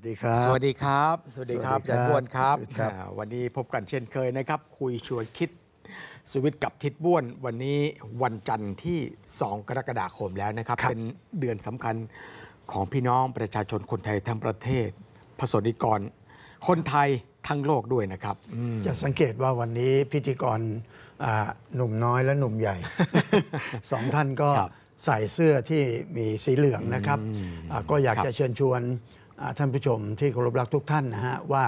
สดีครับสวัสดีครับ สวัสดีครับอาจารย์บวนครับวันนี้พบกันเช่นเคยนะครับ คุย ชวนคิด สวิตกับทิศบ้วน วันนี้วันจันทร์ที่ 2 กรกฎาคมแล้วนะครับ เป็นเดือนสำคัญของพี่น้องประชาชนคนไทยทั้งประเทศ พระสนิกร คนไทยทั้งโลกด้วยนะครับ จะสังเกตว่าวันนี้พิธีกรหนุ่มน้อยและหนุ่มใหญ่สองท่านก็ใส่เสื้อที่มีสีเหลืองนะครับ ก็อยากจะเชิญชวนท่านผู้ชมที่เคารพรักทุกท่านนะฮะว่า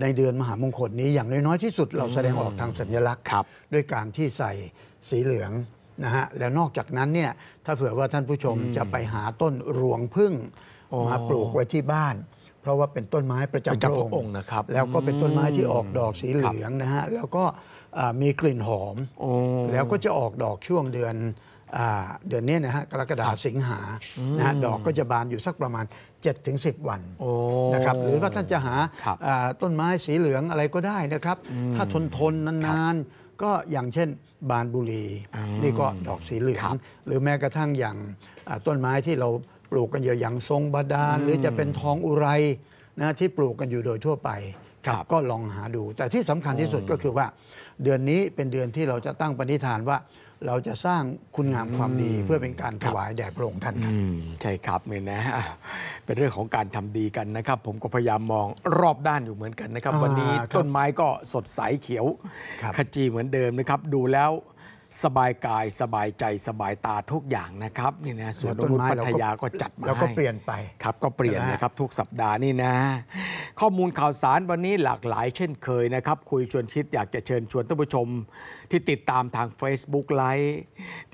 ในเดือนมหามงคลนี้อย่างน้อยที่สุดเราแสดงออกทางสัญลักษณ์ครับด้วยการที่ใส่สีเหลืองนะฮะแล้วนอกจากนั้นเนี่ยถ้าเผื่อว่าท่านผู้ชมจะไปหาต้นรวงพึ่งมาปลูกไว้ที่บ้าน เพราะว่าเป็นต้นไม้ประจำพระองค์นะครับแล้วก็เป็นต้นไม้ ที่ออกดอกสีเหลืองนะฮะแล้วก็มีกลิ่นหอม แล้วก็จะออกดอกช่วงเดือนเดือนนี้นะฮะกรกฎาสิงหานะดอกก็จะบานอยู่สักประมาณ7ถึง10วันนะครับหรือว่าท่านจะหาต้นไม้สีเหลืองอะไรก็ได้นะครับ ถ้าทนทนนานๆ ก็อย่างเช่นบานบุรี นี่ก็ดอกสีเหลืองหรือแม้กระทั่งอย่างต้นไม้ที่เราปลูกกันเยอะอย่างทรงบาดาลหรือจะเป็นทองอุไรนะที่ปลูกกันอยู่โดยทั่วไปครับก็ลองหาดู แต่ที่สำคัญที่สุดก็คือว่าเดือนนี้เป็นเดือนที่เราจะตั้งปณิธานว่าเราจะสร้างคุณงามความดีเพื่อเป็นการถวายแด่พระองค์ท่านครับใช่ครับเนี่ยนะ เป็นเรื่องของการทำดีกันนะครับ ผมก็พยายามมองรอบด้านอยู่เหมือนกันนะครับ วันนี้ต้นไม้ก็สดใสเขียว ขจีเหมือนเดิมนะครับดูแล้วสบายกายสบายใจสบายตาทุกอย่างนะครับนี่นะสวนตนุพัทยาก็จัดมาแล้วก็เปลี่ยนไปครับก็เปลี่ยนนะครับทุกสัปดาห์นี่นะ ข้อมูลข่าวสารวันนี้หลากหลายเช่นเคยนะครับ คุยชวนคิดอยากจะเชิญชวนท่านผู้ชมที่ติดตามทาง Facebook ไลฟ์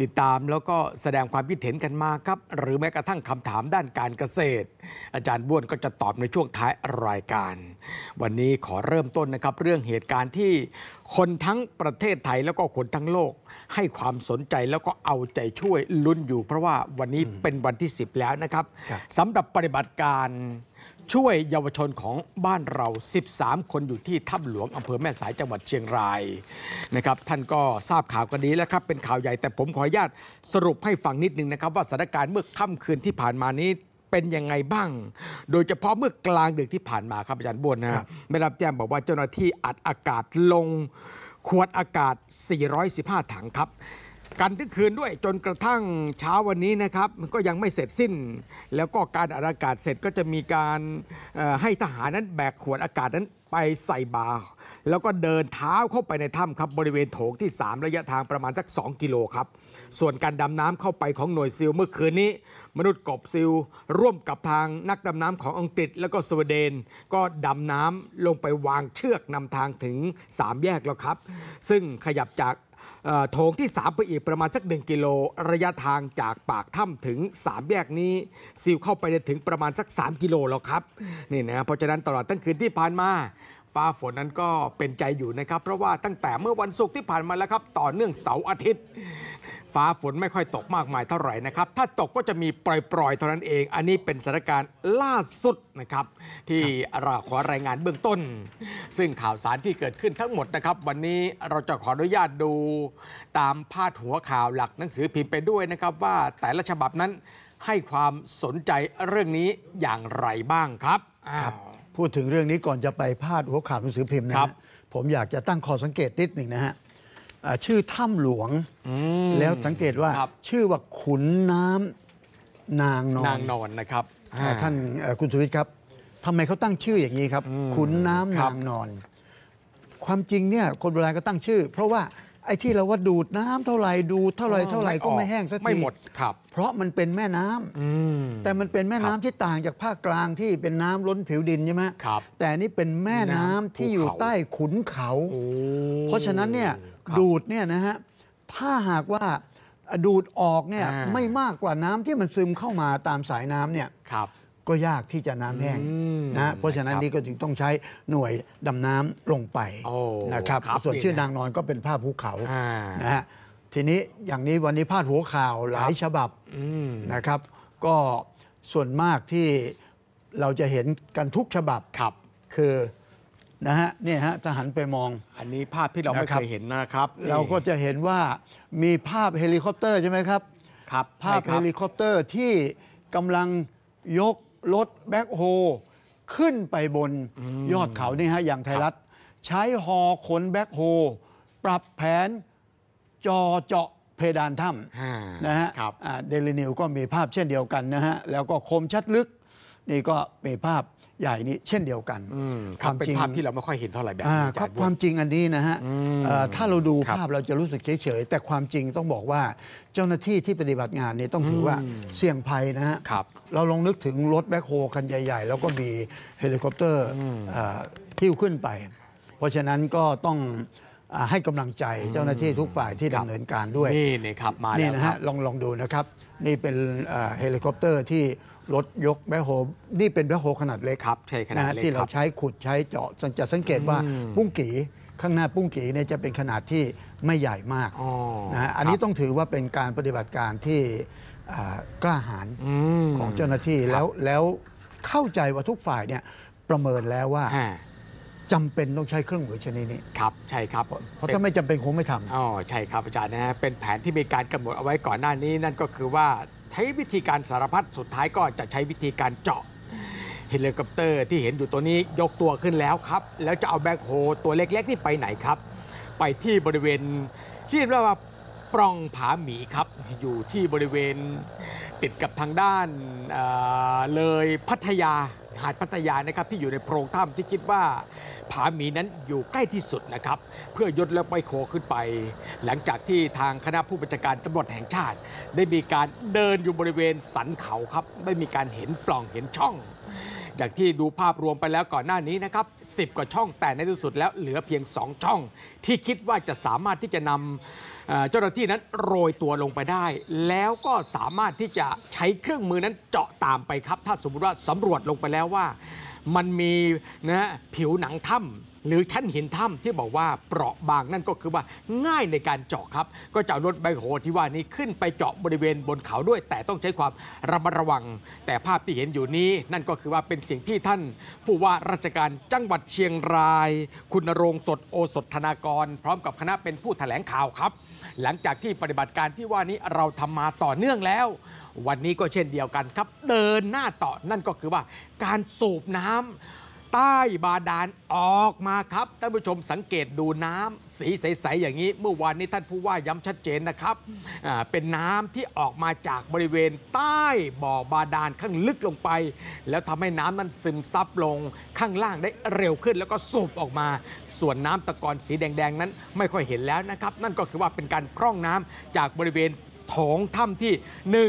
ติดตามแล้วก็แสดงความคิดเห็นกันมา ครับ หรือแม้กระทั่งคำถามด้านการเกษตร อาจารย์บ้วนก็จะตอบในช่วงท้ายรายการ วันนี้ขอเริ่มต้นนะครับเรื่องเหตุการณ์ที่คนทั้งประเทศไทยแล้วก็คนทั้งโลกให้ความสนใจแล้วก็เอาใจช่วยลุ้นอยู่ เพราะว่าวันนี้เป็นวันที่10แล้วนะครับสำหรับปฏิบัติการช่วยเยาวชนของบ้านเรา 13 คนอยู่ที่ถ้ำหลวงอำเภอแม่สายจังหวัดเชียงรายนะครับ ท่านก็ทราบข่าวกันดีแล้วครับเป็นข่าวใหญ่แต่ผมขออนุญาตสรุปให้ฟังนิดนึงนะครับ ว่าสถานการณ์เมื่อค่ำคืนที่ผ่านมานี้เป็นยังไงบ้าง โดยเฉพาะเมื่อกลางดึกที่ผ่านมาครับอาจารย์บุญนะไม่รับแจ้งบอกว่าเจ้าหน้าที่อัดอากาศลงขวดอากาศ 415 ถังครับ กันทั้งคืนด้วยจนกระทั่งเช้าวันนี้นะครับก็ยังไม่เสร็จสิ้น แล้วก็การอากาศเสร็จก็จะมีการให้ทหารนั้นแบกขวดอากาศนั้นไปใส่บาแล้วก็เดินเท้าเข้าไปในถ้ำครับ บริเวณโถงที่ 3 ระยะทางประมาณสัก 2 กิโลครับส่วนการดำน้ำเข้าไปของหน่วยซิลเมื่อคืนนี้ มนุษย์กบซิลร่วมกับทางนักดำน้ำของอังกฤษ และก็สวีเดนก็ดำน้ำลงไปวางเชือกนำทางถึง 3 แยกแล้วครับ ซึ่งขยับจากโถงที่3ไปอีกประมาณสัก1กิโล ระยะทางจากปากถ้ำถึง 3 แยกนี้ ซิลเข้าไปถึงประมาณสัก 3 กิโลแล้วครับนี่นะเพราะฉะนั้นตลอดทั้งคืนที่ผ่านมาฟ้าฝนนั้นก็เป็นใจอยู่นะครับ เพราะว่าตั้งแต่เมื่อวันศุกร์ที่ผ่านมาแล้วครับต่อเนื่องเสาร์อาทิตย์ ฟ้าฝนไม่ค่อยตกมากมายเท่าไหร่นะครับถ้าตกก็จะมีปล่อย ๆเท่านั้นเอง อันนี้เป็นสถานการณ์ล่าสุดนะครับ ที่เราขอรายงานเบื้องต้น ซึ่งข่าวสารที่เกิดขึ้นทั้งหมดนะครับ วันนี้เราจะขออนุญาตดูตามพาดหัวข่าวหลักหนังสือพิมพ์ไปด้วยนะครับ ว่าแต่ละฉบับนั้นให้ความสนใจเรื่องนี้อย่างไรบ้างครับครับพูดถึงเรื่องนี้ก่อนจะไปพาดหัวข่าวหนังสือพิมพ์นะผมอยากจะตั้งข้อสังเกตนิดหนึ่งนะฮะชื่อถ้ำหลวงแล้วสังเกตว่าชื่อว่าขุนน้ำนางนอนนางนอนนะครับท่านคุณสุวิทย์ครับทำไมเขาตั้งชื่ออย่างนี้ครับ ขุนน้ำนางนอน ความจริงเนี่ย คนโบราณก็ตั้งชื่อเพราะว่าไอ้ที่เราว่าดูดน้ำเท่าไหร่ดูดเท่าไหร่เท่าไหร่ก็ไม่แห้งสักทีไม่หมดครับ เพราะมันเป็นแม่น้ำแต่มันเป็นแม่น้ำที่ต่างจากภาคกลางที่เป็นน้ำล้นผิวดินใช่ไหมครับ แต่นี่เป็นแม่น้ำที่อยู่ใต้ขุนเขา เพราะฉะนั้นเนี่ยดูดเนี่ยนะฮะถ้าหากว่าดูดออกเนี่ยไม่มากกว่าน้ำที่มันซึมเข้ามาตามสายน้ำเนี่ยครับก็ยากที่จะน้ำแห้งนะ เพราะฉะนั้นนี่ก็จึงต้องใช้หน่วยดำน้ำลงไปนะครับ ส่วนชื่อนางนอนก็เป็นภาพภูเขานะฮะทีนี้อย่างนี้วันนี้พาดหัวข่าวหลายฉบับนะครับ ก็ส่วนมากที่เราจะเห็นกันทุกฉบับครับ คือนะฮะนี่ฮะจะหันไปมองอันนี้ภาพที่เราไม่เคยเห็นนะครับ เราก็จะเห็นว่ามีภาพเฮลิคอปเตอร์ใช่ไหมครับ ครับ ภาพเฮลิคอปเตอร์ที่กำลังยกรถแบ็คโฮ ขึ้นไปบนยอดเขานี่ฮะอย่างไทยรัฐใช้หอขนแบ็คโฮปรับแผนจอเจาะเพดานถ้ำนะฮะเดลินิวก็มีภาพเช่นเดียวกันนะฮะแล้วก็คมชัดลึก นี่ก็มีภาพใหญ่นี้เช่นเดียวกันความจริงภาพที่เราไม่ค่อยเห็นเท่าไหร่แบบนี้ครับความจริงอันนี้นะฮะถ้าเราดูภาพเราจะรู้สึกเฉยๆ แต่ความจริงต้องบอกว่าเจ้าหน้าที่ที่ปฏิบัติงานนี่ต้องถือว่าเสี่ยงภัยนะฮะเราลองนึกถึงรถแบ็คโฮคันใหญ่ ๆ แล้วก็มีเฮลิคอปเตอร์ที่ขึ้นไป เพราะฉะนั้นก็ต้องให้กำลังใจเจ้าหน้าที่ทุกฝ่ายที่ดำเนินการด้วยนี่นะครับมาแล้วนะฮะลองลองดูนะครับนี่เป็นเฮลิคอปเตอร์ที่รถยกแบคโฮนี่เป็นแบคโฮขนาดเล็กครับใช่ขนาดเล็กที่เราใช้ขุดใช้เจาะจะสังเกตว่าปุ้งกีข้างหน้าปุ้งกีเนี่ยจะเป็นขนาดที่ไม่ใหญ่มากนะอันนี้ต้องถือว่าเป็นการปฏิบัติการที่กล้าหาญของเจ้าหน้าที่แล้วแล้วเข้าใจว่าทุกฝ่ายเนี่ยประเมินแล้วว่าจำเป็นต้องใช้เครื่องมือชนิดนี้ครับใช่ครับเพราะถ้าไม่จำเป็นคงไม่ทำอ๋อใช่ครับอาจารย์นะฮะเป็นแผนที่มีการกำหนดเอาไว้ก่อนหน้านี้นั่นก็คือว่าใช้วิธีการสารพัดสุดท้ายก็จะใช้วิธีการเจาะเฮลิคอปเตอร์ ที่เห็นอยู่ตัวนี้ยกตัวขึ้นแล้วครับ แล้วจะเอาแบ็คโฮตัวเล็ก ๆ นี่ไปไหนครับ ไปที่บริเวณที่เรียกว่าปล่องผาหมีครับ อยู่ที่บริเวณติดกับทางด้านเเลยพัทยาหาดพัทยานะครับ ที่อยู่ในโพรงถ้ำที่คิดว่าผาหมีนั้นอยู่ใกล้ที่สุดนะครับ เพื่อยดและไปโคขึ้นไป หลังจากที่ทางคณะผู้บัญชาการตำรวจแห่งชาติ ได้มีการเดินอยู่บริเวณสันเขาครับ ไม่มีการเห็นปล่องเห็นช่อง จากที่ดูภาพรวมไปแล้วก่อนหน้านี้นะครับสิบกว่าช่องแต่ในที่สุดแล้ว เหลือเพียง 2 ช่อง ที่คิดว่าจะสามารถที่จะนำเจ้าหน้าที่นั้นโรยตัวลงไปได้ แล้วก็สามารถที่จะใช้เครื่องมือนั้นเจาะตามไปครับถ้าสมมติว่าสำรวจลงไปแล้วว่ามันมีนะผิวหนังถ้ำหรือชั้นหินถ้ำที่บอกว่าเปราะบาง นั่นก็คือว่าง่ายในการเจาะครับ ก็จะรถไบโฮที่ว่านี้ขึ้นไปเจาะบริเวณบนเขาด้วย แต่ต้องใช้ความระมัดระวัง แต่ภาพที่เห็นอยู่นี้นั่นก็คือว่าเป็นสิ่งที่ท่าน ผู้ว่าราชการจังหวัดเชียงรายคุณรงสดโอสถธนากร พร้อมกับคณะเป็นผู้ถแถลงข่าวครับ หลังจากที่ปฏิบัติการที่ว่านี้เราทำมาต่อเนื่องแล้ววันนี้ก็เช่นเดียวกันครับเดินหน้าต่อนั่นก็คือว่าการสูบน้ำใต้บาดาลออกมาครับ ท่านผู้ชมสังเกตดูน้ำสีใสๆอย่างนี้ เมื่อวานนี้ท่านผู้ว่าย้ำชัดเจนนะครับ เป็นน้ำที่ออกมาจากบริเวณใต้บ่อบาดาลข้างลึกลงไป แล้วทำให้น้ำมันซึมซับลงข้างล่างได้เร็วขึ้นแล้วก็สูบออกมา ส่วนน้ำตะกอนสีแดงๆ นั้น ไม่ค่อยเห็นแล้วนะครับนั่นก็คือว่าเป็นการพร่องน้ำจากบริเวณถงถ้ำที่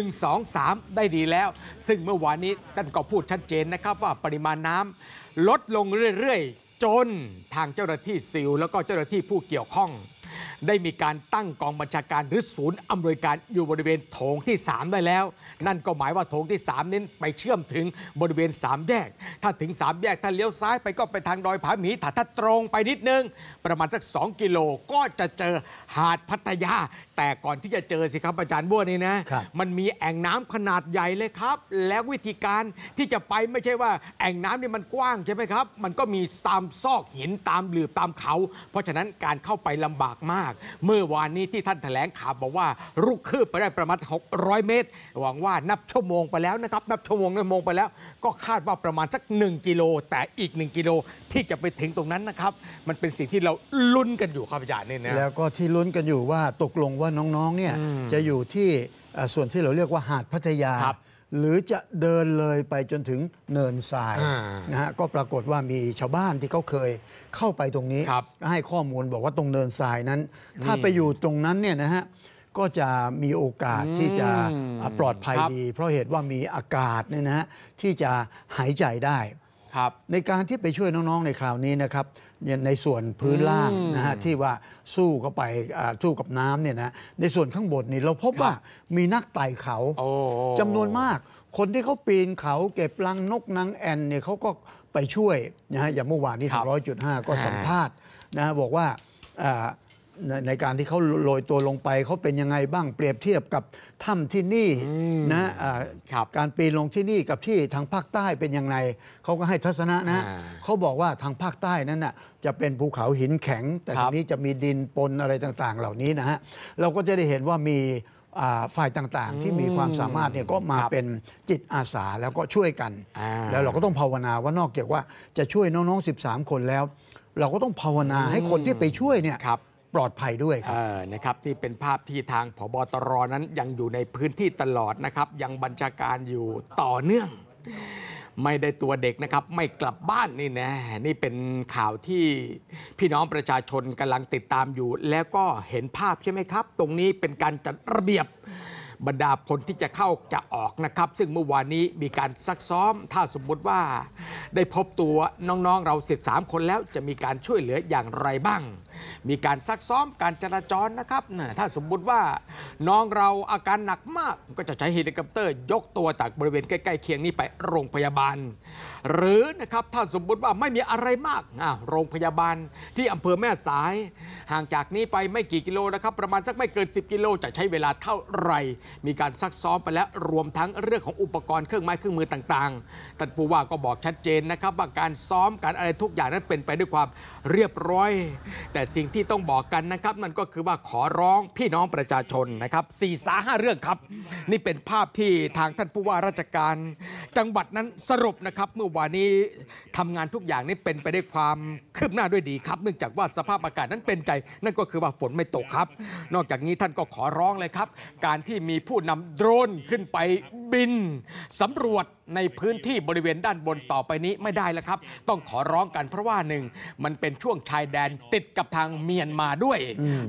1 2 3 ได้ดีแล้ว ซึ่งเมื่อวานนี้ท่านก็พูดชัดเจนนะครับว่าปริมาณน้ำลดลงเรื่อย ๆ จนทางเจ้าหน้าที่ซิลแล้วก็เจ้าหน้าที่ผู้เกี่ยวข้อง ได้มีการตั้งกองบัญชาการหรือศูนย์อำนวยการอยู่บริเวณโถงที่ 3ได้แล้ว นั่นก็หมายว่าโถงที่3นั้นไปเชื่อมถึงบริเวณ 3แยกถ้าถึง 3แยกถ้าเลี้ยวซ้ายไปก็ไปทางดอยผาหมีถ้าถ้าตรงไปนิดนึงประมาณสัก2 กิโลก็จะเจอหาดพัทยาแต่ก่อนที่จะเจอสิครับอาจารย์บัวนี่นะมันมีแอ่งน้ำขนาดใหญ่เลยครับ แล้ววิธีการที่จะไปไม่ใช่ว่าแอ่งน้ำนี่มันกว้างใช่ไหมครับมันก็มีตามซอกหินตามหลืบตามเขา เพราะฉะนั้นการเข้าไปลำบากมากเมื่อวานนี้ที่ท่านแถลงข่าวบอกว่าลุกคืบไปได้ประมาณ600เมตร หวังว่านับชั่วโมงไปแล้วนะครับ นับชั่วโมงนับชั่วโมงไปแล้วก็คาดว่าประมาณสัก1กิโลแต่อีก1กิโลที่จะไปถึงตรงนั้นนะครับมันเป็นสิ่งที่เราลุ้นกันอยู่ครับอาจารย์เนี่ยนะแล้วก็ที่ลุ้นกันอยู่ว่าตกลงว่าน้องๆ เนี่ยจะอยู่ที่ส่วนที่เราเรียกว่าหาดพัทยา หรือจะเดินเลยไปจนถึงเนินทรายนะฮะก็ปรากฏว่ามีชาวบ้านที่เขาเคยเข้าไปตรงนี้ ให้ข้อมูลบอกว่าตรงเนินทรายนั้น ถ้าไปอยู่ตรงนั้นเนี่ยนะฮะก็จะมีโอกาสที่จะปลอดภัยดี เพราะเหตุว่ามีอากาศเนี่ยนะฮะที่จะหายใจได้ในการที่ไปช่วยน้องๆ ในคราวนี้นะครับในส่วนพื้นล่างนะฮะที่ว่าสู้เข้าไปสู้กับน้ำเนี่ยนะในส่วนข้างบนนี่เราพบว่ามีนักไต่เขาจำนวนมาก คนที่เขาปีนเขาเก็บลังนกนางแอนเนี่ยเขาก็ไปช่วยนะฮะอย่างเมื่อวานนี้ถึงร้อยจุดห้าก็สัมภาษณ์นะบอกว่าในการที่เขาโรยตัวลงไปเขาเป็นยังไงบ้างเปรียบเทียบกับถ้ำที่นี่นะะการปีนลงที่นี่กับที่ทางภาคใต้เป็นยังไงเขาก็ให้ทัศนะนะ เขาบอกว่าทางภาคใต้นั้นนะ่ะจะเป็นภูเขาหินแข็งแต่ทีนี้จะมีดินปนอะไรต่างๆ เหล่านี้นะฮะเราก็จะได้เห็นว่ามีฝ่ายต่างๆ ที่มีความสามารถเนี่ยก็มาเป็นจิตอาสาแล้วก็ช่วยกัน แล้วเราก็ต้องภาวนาว่านอกจากว่าจะช่วยน้องๆ13คนแล้ว เราก็ต้องภาวนาให้คนที่ไปช่วยเนี่ยปลอดภัยด้วยครับนะครับที่เป็นภาพที่ทางผบตรนั้นยังอยู่ในพื้นที่ตลอดนะครับ ยังบัญชาการอยู่ต่อเนื่อง ไม่ได้ตัวเด็กนะครับไม่กลับบ้านนี่นะนี่เป็นข่าวที่พี่น้องประชาชนกำลังติดตามอยู่ แล้วก็เห็นภาพใช่ไหมครับ ตรงนี้เป็นการจัดระเบียบบรรดาพลที่จะเข้าจะออกนะครับ ซึ่งเมื่อวานนี้มีการซักซ้อมถ้าสมมติว่าได้พบตัวน้องๆ เรา13คนแล้วจะมีการช่วยเหลืออย่างไรบ้างมีการซักซ้อมการจราจรนะครับ ถ้าสมมุติว่า น้องเราอาการหนักมากก็จะใช้เฮลิคอปเตอร์ยกตัวจากบริเวณใกล้ ๆเคียงนี้ไปโรงพยาบาลหรือนะครับถ้าสมมุติว่าไม่มีอะไรมาก โรงพยาบาลที่อำเภอแม่สาย ห่างจากนี้ไปไม่กี่กิโลนะครับประมาณสักไม่เกิน10 กิโล จะใช้เวลาเท่าไหร่มีการซักซ้อมไปแล้ว รวมทั้งเรื่องของอุปกรณ์เครื่องไม้เครื่องมือต่างๆท่านผู้ว่าก็บอกชัดเจนนะครับ ว่าการซ้อมการอะไรทุกอย่างนั้นเป็นไปด้วยความเรียบร้อย แต่สิ่งที่ต้องบอกกันนะครับมันก็คือว่าขอร้องพี่น้องประชาชนนะครับสี่สาห้าเรื่องครับ นี่เป็นภาพที่ทางท่านผู้ว่าราชการ จังหวัดนั้นสรุปนะครับเมื่อวานนี้ทำงานทุกอย่างนี่เป็นไปได้ความคืบหน้าด้วยดีครับเนื่องจากว่าสภาพอากาศนั้นเป็นใจ นั่นก็คือว่าฝนไม่ตกครับ นอกจากนี้ท่านก็ขอร้องเลยครับ การที่มีผู้นำโดรนขึ้นไปบิน สำรวจในพื้นที่บริเวณด้านบนต่อไปนี้ไม่ได้แล้วครับ ต้องขอร้องกันเพราะว่าหนึ่งมันเป็นช่วงชายแดนติดกับทางเมียนมาด้วย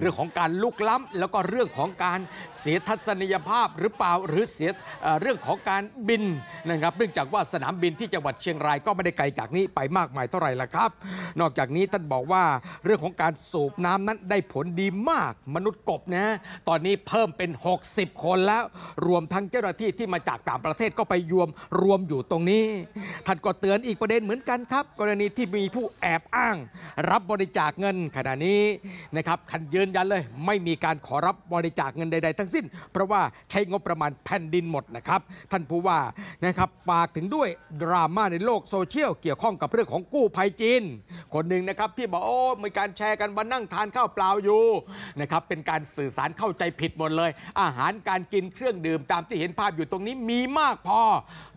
เรื่องของการลุกล้ำ แล้วก็เรื่องของการเสียทัศนียภาพหรือเปล่าหรือเสียเรื่องของการบินนะครับเนื่องจากว่าสนามบินที่จังหวัดเชียงรายก็ไม่ได้ไกลจากนี้ไปมาก มายเท่าไหร่ละครับ นอกจากนี้ท่านบอกว่า เรื่องของการสูบน้ำนั้นได้ผลดีมากมนุษย์กบนะตอนนี้เพิ่มเป็น 60 คนแล้วรวมทั้งเจ้าหน้าที่ที่มาจากต่างประเทศก็ไปรวมรวมมอยู่ตรงนี้ท่านก็เตือนอีกประเด็นเหมือนกันครับ กรณีที่มีผู้แอบอ้างรับบริจาคเงินขณะนี้นะครับ่ันยืนยันเลย ไม่มีการขอรับบริจาคเงินใดๆทั้งสิ้นเพราะว่าใช้งบประมาณแผ่นดินหมดนะครับท่านผู้ว่านะครับฝากถึงด้วยดราม่าในโลกโซเชียลเกี่ยวข้องกับเรื่องของกู้ภัยจีน คนหนึ่งนะครับที่บอกโอ้มีการแชร์กันวานั่งทานข้าวเปล่าอยู่นะครับเป็นการสื่อสารเข้าใจผิดหมดเลย อาหารการกินเครื่องดื่มตามที่เห็นภาพอยู่ตรงนี้มีมากพอ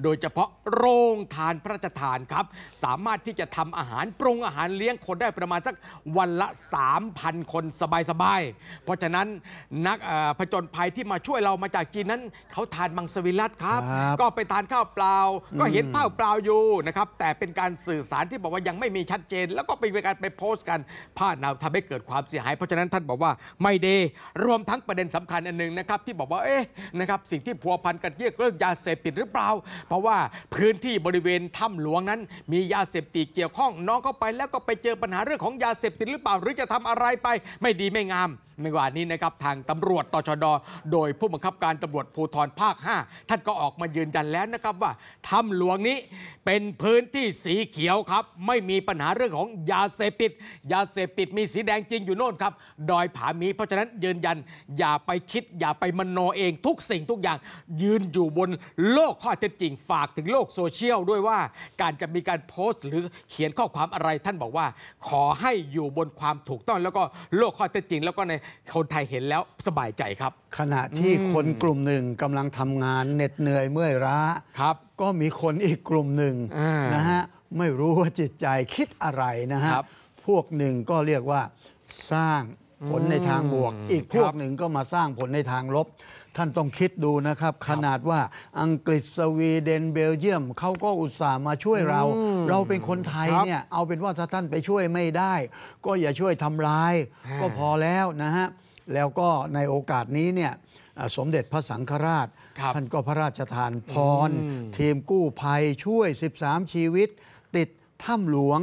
โดยเฉเฉพาะโรงทานพระราชทานครับ สามารถที่จะทำอาหารปรุงอาหารเลี้ยงคนได้ประมาณสักวันละ 3,000 คนสบาย ๆ เพราะฉะนั้นนักผจญภัยที่มาช่วยเรามาจากจีนนั้นเขาทานมังสวิรัตครับ ก็ไปทานข้าวเปล่า ก็เห็นข้าวเปล่าอยู่นะครับแต่เป็นการสื่อสารที่บอกว่ายังไม่มีชัดเจน แล้วก็เป็นการไปโพสต์กันพลาดเราทำให้เกิดความเสียหายเพราะฉะนั้นท่านบอกว่าไม่เดรวมทั้งประเด็นสำคัญอันหนึ่งนะครับที่บอกว่าเอ๊ะนะครับสิ่งที่พัวพันกันเรื่องยาเสพติดหรือเปล่าเพราะว่าพื้นที่บริเวณถ้ำหลวงนั้น มียาเสพติดเกี่ยวข้องน้องเข้าไปแล้วก็ไปเจอปัญหาเรื่องของยาเสพติดหรือเปล่าหรือจะทำอะไรไปไม่ดีไม่งามเมื่อวานนี้นะครับทางตำรวจตชด โดยผู้บังคับการตำรวจภูธรภาค 5 ท่านก็ออกมายืนยันแล้วนะครับว่าถ้ำหลวงนี้เป็นพื้นที่สีเขียวครับ ไม่มีปัญหาเรื่องของยาเสพติด ยาเสพติดมีสีแดงจริงอยู่โน่นครับ ดอยผามีเพราะฉะนั้นยืนยันอย่าไปคิด อย่าไปมโนเองทุกสิ่งทุกอย่างยืนอยู่บนโลกข้อเท็จจริง ฝากถึงโลกโซเชียลด้วยว่า การจะมีการโพสต์ หรือเขียนข้อความอะไรท่านบอกว่า ขอให้อยู่บนความถูกต้อง แล้วก็โลกข้อเท็จจริงแล้วก็ในคนไทยเห็นแล้วสบายใจครับ ขณะที่คนกลุ่มหนึ่งกำลังทำงานเหน็ดเหนื่อยเมื่อยล้าครับ ก็มีคนอีกกลุ่มหนึ่งนะฮะไม่รู้ว่าจิตใจคิดอะไรนะฮะพวกหนึ่งก็เรียกว่าสร้างผลในทางบวก อีกพวกหนึ่งก็มาสร้างผลในทางลบท่านต้องคิดดูนะครับขนาดว่าอังกฤษสวีเดนเบลเยียมเขาก็อุตส่าห์มาช่วยเรา เราเป็นคนไทยเนี่ย เอาเป็นว่าถ้าท่านไปช่วยไม่ได้ ก็อย่าช่วยทำร้าย ก็พอแล้วนะฮะ แล้วก็ในโอกาสนี้เนี่ย สมเด็จพระสังฆราชท่านก็พระราชทานพร ทีมกู้ภัยช่วย 13 ชีวิตติดถ้ำหลวง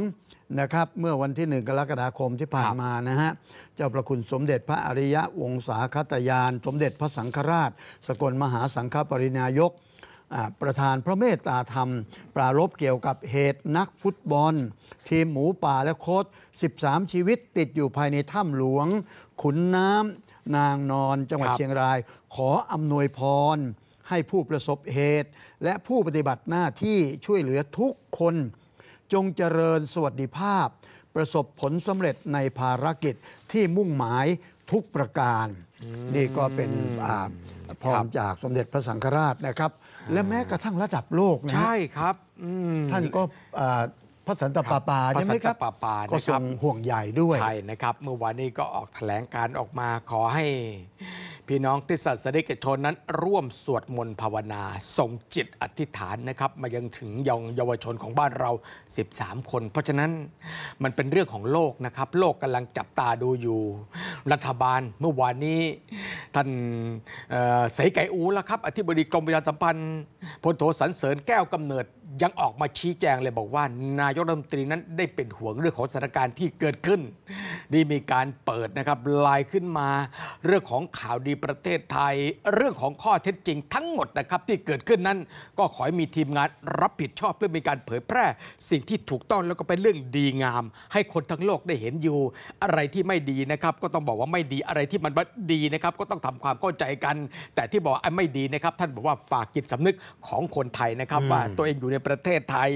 นะครับ เมื่อวันที่ 1 กรกฎาคมที่ผ่านมานะฮะเจ้าประคุณสมเด็จพระอริยะวงศาคตยาน สมเด็จพระสังฆราช สกลมหาสังฆปรินายก ประธานพระเมตตาธรรม ปรารบเกี่ยวกับเหตุนักฟุตบอล ทีมหมูป่าและโค้ด13 ชีวิตติดอยู่ภายในถ้ำหลวง ขุนน้ำนางนอนจังหวัดเชียงราย ขออำนวยพรให้ผู้ประสบเหตุ และผู้ปฏิบัติหน้าที่ช่วยเหลือทุกคน จงเจริญสวัสดิภาพประสบผลสำเร็จในภารกิจที่มุ่งหมายทุกประการ นี่ก็เป็นพรจากสมเด็จพระสังฆราชนะครับ และแม้กระทั่งระดับโลกนะใช่ครับท่านก็พระสันตะปาปาใช่ไหมครับ ก็ทรงห่วงใหญ่ด้วย ใช่นะครับ เมื่อวานนี้ก็ออกแถลงการออกมาขอให้พี่น้อง ที่ศาสนิกชนนั้น ร่วมสวดมนต์ภาวนา ส่งจิตอธิษฐานนะครับมายังถึงยองเยาวชนของบ้านเรา 13 คน เพราะฉะนั้นมันเป็นเรื่องของโลกนะครับ โลกกำลังจับตาดูอยู่รัฐบาล เมื่อวานนี้ท่านาสไก่อูแล้วครับ อธิบดีกรมประชาสัมพันธ์พลโทสันเสริญแก้วกำเนิดยังออกมาชี้แจงเลยบอกว่า นายกรัฐมนตรีนั้นได้เป็นห่วงเรื่องของสถานการณ์ที่เกิดขึ้นนี่มีการเปิดนะครับไลน์ขึ้นมาเรื่องของข่าวดีีประเทศไทยเรื่องของข้อเท็จจริงทั้งหมดนะครับ ที่เกิดขึ้นนั้น ก็ขอให้มีทีมงาน รับผิดชอบเพื่อมีการเผยแพร่ สิ่งที่ถูกต้องแล้วก็เป็นเรื่องดีงาม ให้คนทั้งโลกได้เห็นอยู่ อะไรที่ไม่ดีนะครับ ก็ต้องบอกว่าไม่ดีอะไรที่มันดีนะครับ ก็ต้องทำความเข้าใจกัน แต่ที่บอกไม่ดีนะครับ ท่านบอกว่าฝากจิตสำนึกของคนไทยนะครับ ว่าตัวเองอยู่ในประเทศไทย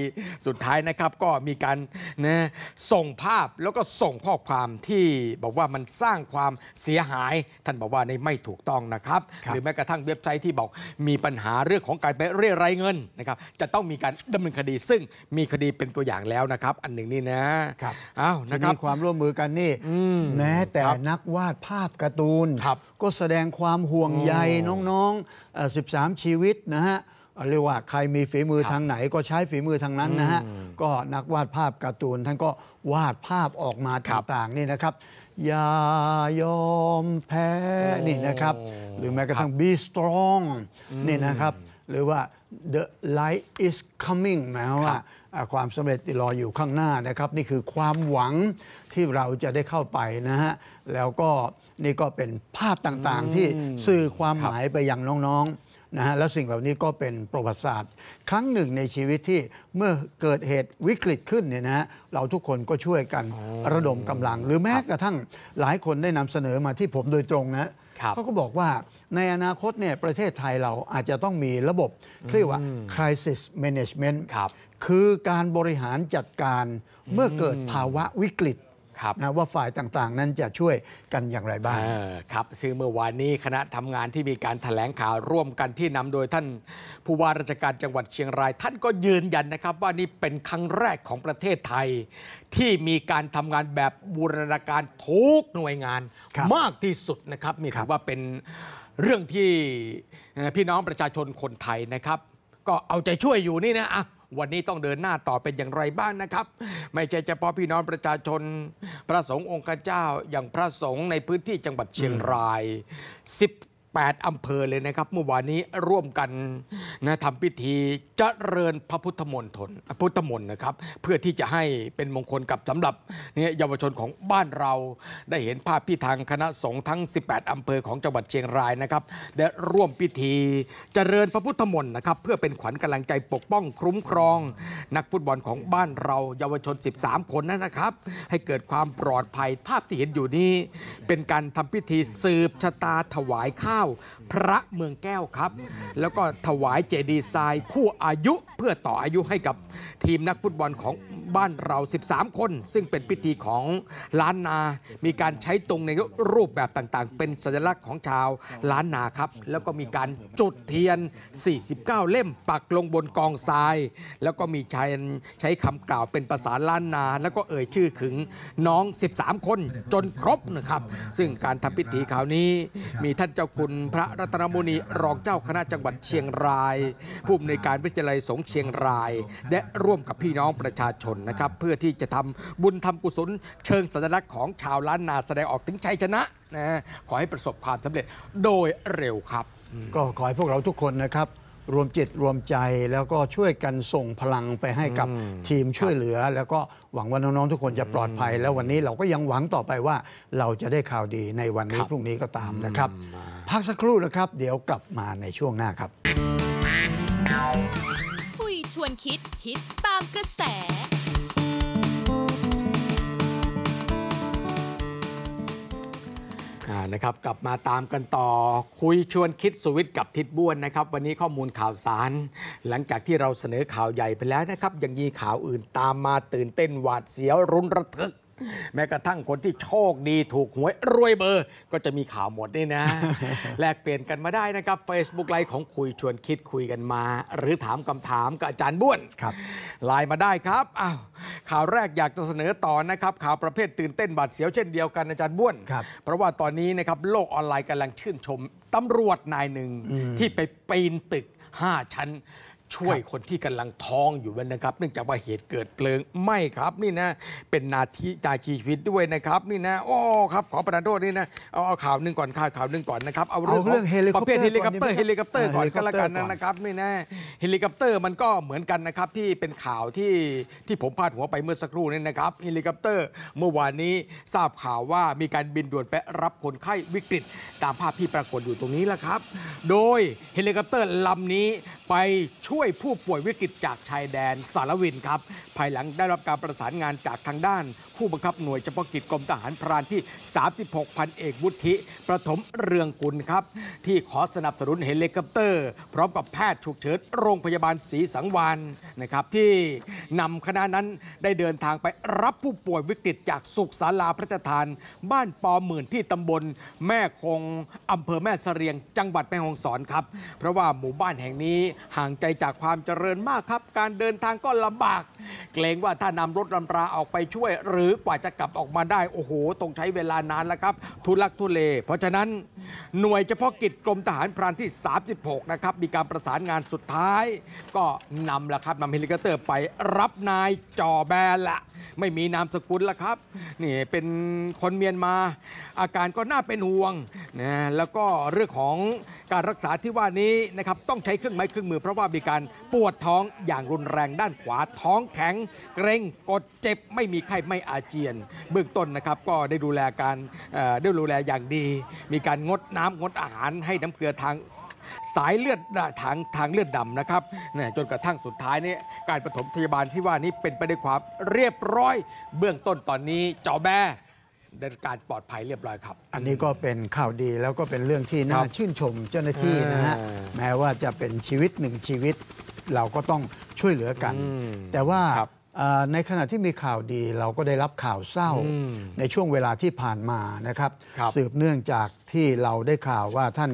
สุดท้ายนะครับก็มีการนะส่งภาพแล้วก็ส่งข้อความที่บอกว่ามันสร้างความเสียหาย ท่านบอกว่าในไม่ถูกถูกต้องนะครับหรือแม้กระทั่งเว็บไซต์ที่บอกมีปัญหาเรื่องของการไปเรียรายเงินนะครับ จะต้องมีการดำเนินคดีซึ่งมีคดีเป็นตัวอย่างแล้วนะครับ อันหนึ่งนี่นะครับอ้าวนะครับความร่วมมือกันนี่แม้แต่นักวาดภาพการ์ตูนก็แสดงความห่วงใยน้องๆ 13 ชีวิตนะฮะเรียกว่าใครมีฝีมือทางไหน ก็ใช้ฝีมือทางนั้นนะฮะก็นักวาดภาพการ์ตูนท่านก็วาดภาพออกมาต่างๆนี่นะครับอย่ายอมแพ้นี่นะครับ หรือแม้กระทั่ง be strong นี่นะครับหรือว่า the light is coming หมายว่าความสำเร็จรออยู่ข้างหน้านะครับ นี่คือความหวังที่เราจะได้เข้าไปนะฮะแล้วก็นี่ก็เป็นภาพต่างๆที่สื่อความหมายไปยังน้องๆนะฮะและสิ่งเหล่านี้ก็เป็นประวัติศาสตร์ครั้งหนึ่งในชีวิตที่เมื่อเกิดเหตุวิกฤตขึ้นเนี่ยนะฮะเราทุกคนก็ช่วยกันระดมกำลัง หรือแม้กระทั่งหลายคนได้นำเสนอมาที่ผมโดยตรงนะเขาก็บอกว่าในอนาคตเนี่ยประเทศไทยเราอาจจะต้องมีระบบเรียกว่า crisis management คคือการบริหารจัดการเมื่อเกิดภาวะวิกฤตนะว่าฝ่ายต่างๆนั้นจะช่วยกันอย่างไรบ้างครับซึ่งเมื่อวานนี้คณะทำงานที่มีการถแถลงข่าวร่วมกันที่นำโดยท่านผู้ว่าราชการจังหวัดเชียงราย ท่านก็ยืนยันนะครับ ว่านี่เป็นครั้งแรกของประเทศไทย ที่มีการทำงานแบบบูรณาการทุกหน่วยงานมากที่สุดนะครับมีถือว่าเป็นเรื่องที่พี่น้องประชาชนคนไทยนะครับ ก็เอาใจช่วยอยู่นี่นะอ่ะวันนี้ต้องเดินหน้าต่อเป็นอย่างไรบ้างนะครับ ไม่ใช่เฉพาะพี่น้องประชาชน พระสงฆ์องค์เจ้าอย่างพระสงฆ์ในพื้นที่จังหวัดเชียงราย8อำเภอเลยนะครับเมื่อวานนี้ร่วมกัน นะทำพิธีเจริญพระพุทธมนตรพุทธมนต์นะครับ เพื่อที่จะให้เป็นมงคลกับสำหรับเนี่ยเยาวชนของบ้านเรา ได้เห็นภาพทิธทางคณะสงฆ์ทั้ง 18อำเภอของจังหวัดเชียงรายนะครับได้ร่วมพิธีเจริญพระพุทธมนต์นะครับ เพื่อเป็นขวัญกำลังใจปกป้องคุ้มครอง นักฟุตบอลของบ้านเราเยาวชน 13คนนั่นนะครับ ให้เกิดความปลอดภัยภาพที่เห็นอยู่นี้ เป็นการทำพิธีสืบชะตาถวายข้าวพระเมืองแก้วครับ แล้วก็ถวายเจดีทรายคู่อายุเพื่อต่ออายุให้กับทีมนักฟุตบอลของบ้านเรา 13 คน ซึ่งเป็นพิธีของล้านนา มีการใช้ตรงในรูปแบบต่างๆ เป็นสัญลักษณ์ของชาวล้านนาครับ แล้วก็มีการจุดเทียน 49 เล่มปักลงบนกองทราย แล้วก็มีชายใช้คำกล่าวเป็นภาษาล้านนา แล้วก็เอ่ยชื่อถึงน้อง 13 คนจนครบนะครับ ซึ่งการทำพิธีคราวนี้มีท่านเจ้าคุณพระรัตนมุนีรองเจ้าคณะจังหวัดเชียงราย ผู้อำนวยการวิจัยสงเชียงราย และร่วมกับพี่น้องประชาชนนะครับ เพื่อที่จะทำบุญทำกุศลเชิงสัญลักษณ์ของชาวล้านนาแสดงออกถึงชัยชนะนะ ขอให้ประสบความสำเร็จโดยเร็วครับ ก็ขอให้พวกเราทุกคนนะครับรวมจิตรวมใจแล้วก็ช่วยกันส่งพลังไปให้กับทีมช่วยเหลือ แล้วก็หวังว่าน้อง ๆ ทุกคนจะปลอดภัย แล้ววันนี้เราก็ยังหวังต่อไปว่า เราจะได้ข่าวดีในวันนี้พรุ่งนี้ก็ตามนะครับพักสักครู่นะครับ เดี๋ยวกลับมาในช่วงหน้าครับคุยชวนคิดคิดตามกระแสนะครับกลับมาตามกันต่อคุยชวนคิดสวิตกับทิดบ้วนนะครับ วันนี้ข้อมูลข่าวสาร หลังจากที่เราเสนอข่าวใหญ่ไปแล้วนะครับ ยังมีข่าวอื่นตามมาตื่นเต้นหวาดเสียวรุนระทึกแม้กระทั่งคนที่โชคดีถูกหวยรวยเบอร์ ก็จะมีข่าวหมดนี่นะ แลกเปลี่ยนกันมาได้นะครับ Facebook ไลฟ์ของคุยชวนคิดคุยกันมา หรือถามคำถามกับอาจารย์บ้วนครับไลน์มาได้ครับอ้าวข่าวแรกอยากจะเสนอต่อนะครับข่าวประเภทตื่นเต้นบาดเสียวเช่นเดียวกันอาจารย์บ้วนครับเพราะว่าตอนนี้นะครับโลกออนไลน์กำลังชื่นชมตำรวจนายหนึ่งที่ไปปีนตึก 5 ชั้นช่วยคนที่กำลังท้องอยู่นะครับ เนื่องจากว่าเหตุเกิดเพลิงไหม้ครับ นี่นะเป็นนาทีตาชีวิตด้วยนะครับนี่นะโอ้ครับขอประทานโทษนี่นะเอาเอาข่าวหนึ่งก่อนข่าวข่าวหนึ่งก่อนนะครับเอาเรื่องเฮลิคอปเตอร์เฮลิคอปเตอร์เฮลิคอปเตอร์ก่อนก็แล้วกันนะครับนี่นะเฮลิคอปเตอร์ มันก็เหมือนกันนะครับที่เป็นข่าวที่ที่ผมพาดหัวไปเมื่อสักครู่นี่นะครับเฮลิคอปเตอร์เมื่อวานนี้ทราบข่าวว่ามีการบินด่วนไปรับคนไข้วิกฤตตามภาพที่ปรากฏอยู่ตรงนี้แหละครับ โดยเฮลิคอปเตอร์ลำนี้ไปช่วยช่วยผู้ป่วยวิกฤตจากชายแดนสารวินครับ ภายหลังได้รับการประสานงานจากทางด้าน ผู้บังคับหน่วยเฉพาะกิจกรมทหารพรานที่ 36 พันเอกวุฒิประถมเรืองกุลครับ ที่ขอสนับสนุนเฮลิคอปเตอร์ พร้อมกับแพทย์ฉุกเฉินโรงพยาบาลศรีสังวานนะครับที่นำคณะนั้นได้เดินทางไปรับผู้ป่วยวิกฤตจากสุขศาลาพระจทาน บ้านปอหมื่นที่ตำบล แม่คงอำเภอแม่เสรียงจังหวัดแม่ฮ่องสอนครับเพราะว่าหมู่บ้านแห่งนี้ห่างไกลจากากความเจริญมากครับ การเดินทางก็ลำบาก เกรงว่าถ้านำรถลำราออกไปช่วย หรือกว่าจะกลับออกมาได้โอ้โห ตรงใช้เวลานานแล้วครับ ทุลักทุเล เพราะฉะนั้นหน่วยเฉพาะกิจกรมทหารพรานที่ 36 นะครับ มีการประสานงานสุดท้าย ก็นำละครับนำเฮลิคอปเตอร์ไปรับนายจ่อแบนละไม่มีนามสกุลละครับนี่เป็นคนเมียนมา อาการก็น่าเป็นห่วงนะแล้วก็เรื่องของการรักษาที่ว่านี้นะครับต้องใช้เครื่องไม้เครื่องมือเพราะว่ามีการปวดท้องอย่างรุนแรงด้านขวาท้องแข็งเกร็งกดเจ็บไม่มีไข้ไม่อาเจียนเบื้องต้นนะครับก็ได้ดูแลการได้ดูแลอย่างดี มีการงดน้ำงดอาหารให้น้ำเกลือทางสายเลือดทางทางเลือดดำนะครับ จนกระทั่งสุดท้ายนี้การปฐมพยาบาลที่ว่านี้เป็นไปด้วยความเรียบร้อย เบื้องต้นตอนนี้เจาแบได้การปลอดภัยเรียบร้อยครับ อันนี้ก็เป็นข่าวดีแล้วก็เป็นเรื่องที่น่าชื่นชมเจ้าหน้าที่นะฮะแม้ว่าจะเป็นชีวิตหนึ่งชีวิตเราก็ต้องช่วยเหลือกัน แต่ว่าในขณะที่มีข่าวดีเราก็ได้รับข่าวเศร้าในช่วงเวลาที่ผ่านมานะครับรบสืบเนื่องจากที่เราได้ข่าวว่าท่าน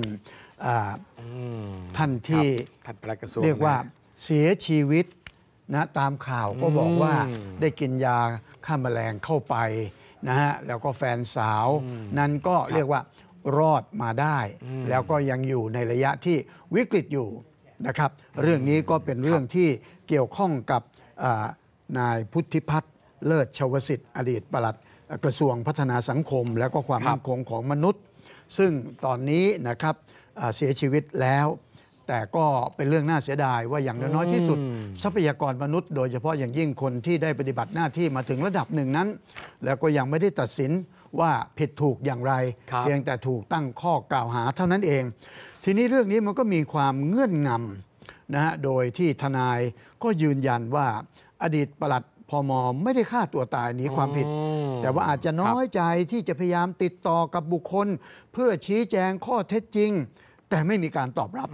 ท่านที่รรเรียกว่าเสียชีวิตนะตามข่าวก็บอกว่าได้กินยาฆ่าแมลงเข้าไปนะฮะแล้วก็แฟนสาว นั้นก็เรียกว่ารอดมาได้ แล้วก็ยังอยู่ในระยะที่วิกฤตอยู่นะครับเรื่องนี้ก็เป็นเรื่องที่เกี่ยวข้องกับนายพุทธิพัฒน์เลิศชวสิทธิ์อดีตปลัดกระทรวงพัฒนาสังคม และก็ความมั่นคงของมนุษย์ ซึ่งตอนนี้นะครับเสียชีวิตแล้ว แต่ก็เป็นเรื่องน่า เสียดายว่าอย่างน้อยที่สุด ทรัพยากรมนุษย์โดยเฉพาะอย่างยิ่งคนที่ได้ปฏิบัติหน้าที่มาถึงระดับหนึ่งนั้น แล้วก็ยังไม่ได้ตัดสินว่าผิดถูกอย่างไร เพียงแต่ถูกตั้งข้อกล่าวหาเท่านั้นเองทีนี้เรื่องนี้มันก็มีความเงื่อนงำนะฮะ โดยที่ทนายก็ยืนยันว่า อดีตปลัดพมไม่ได้ฆ่าตัวตายหนีความผิด แต่ว่าอาจจะน้อยใจที่จะพยายามติดต่อกับบุคคล เพื่อชี้แจงข้อเท็จจริง แต่ไม่มีการตอบรับ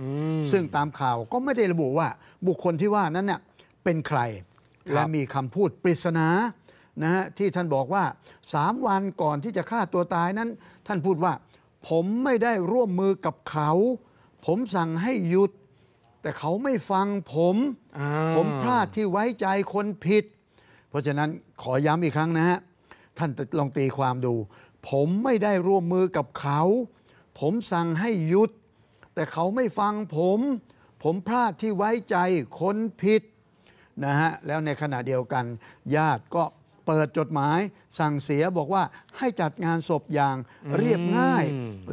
ซึ่งตามข่าวก็ไม่ได้ระบุว่า บุคคลที่ว่านั้นเน่ยเป็นใครและมีคำพูดปริศนานะฮะที่ท่านบอกว่าสามวันก่อนที่จะฆ่าตัวตายนั้น ท่านพูดว่าผมไม่ได้ร่วมมือกับเขา ผมสั่งให้หยุด แต่เขาไม่ฟังผม ผมพลาดที่ไว้ใจคนผิด เพราะฉะนั้นขอย้ำอีกครั้งนะฮะ ท่านลองตีความดู ผมไม่ได้ร่วมมือกับเขา ผมสั่งให้หยุด แต่เขาไม่ฟังผม ผมพลาดที่ไว้ใจคนผิดนะฮะ แล้วในขณะเดียวกัน ญาติก็เปิดจดหมายสั่งเสียบอกว่าให้จัดงานศพอย่างเรียบง่าย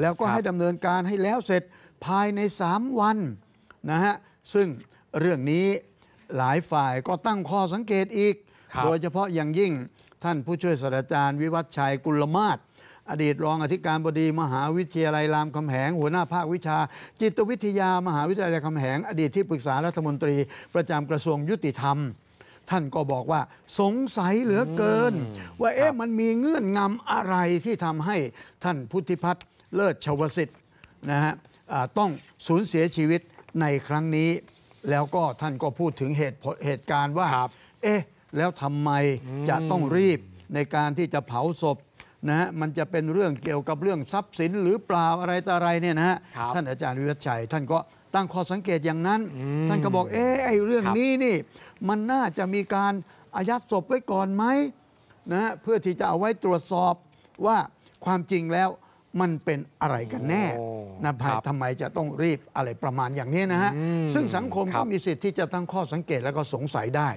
แล้วก็ให้ดำเนินการให้แล้วเสร็จภายใน 3 วันนะฮะซึ่งเรื่องนี้หลายฝ่ายก็ตั้งข้อสังเกตอีก โดยเฉพาะอย่างยิ่งท่านผู้ช่วยศาสตราจารย์ วิวัฒชัยกุลมาศอดีตรองอธิการบดี มหาวิทยาลัยรามคำแหงหัวหน้าภาควิชา จิตวิทยา มหาวิทยาลัยคำแหงอดีตที่ปรึกษารัฐมนตรีประจำกระทรวงยุติธรรมท่านก็บอกว่าสงสัยเหลือเกิน ว่าเอ๊ะมันมีเงื่อนงำอะไรที่ทำให้ท่านพุทธิพัฒน์เลิศชวสิทธิ์นะฮะต้องสูญเสียชีวิตในครั้งนี้ แล้วก็ท่านก็พูดถึงเหตุเหตุการณ์ว่าเอ๊ะแล้วทำไมจะต้องรีบในการที่จะเผาศพนะฮะมันจะเป็นเรื่องเกี่ยวกับเรื่องทรัพย์สินหรือเปล่าอะไรต่ออะไรเนี่ยนะฮะท่านอาจารย์วิวัฒชัย ท่านก็ตั้งข้อสังเกตอย่างนั้น ท่านก็บอกเอ๊ะไอ้เรื่องนี้นี่มันน่าจะมีการอายัดศพไว้ก่อนไหมนะเพื่อที่จะเอาไว้ตรวจสอบว่าความจริงแล้วมันเป็นอะไรกันแน่นะภายทำไมจะต้องรีบอะไรประมาณอย่างนี้นะฮะซึ่งสังคมก็มีสิทธิ์ที่จะตั้งข้อสังเกตแล้วก็สงสัยได้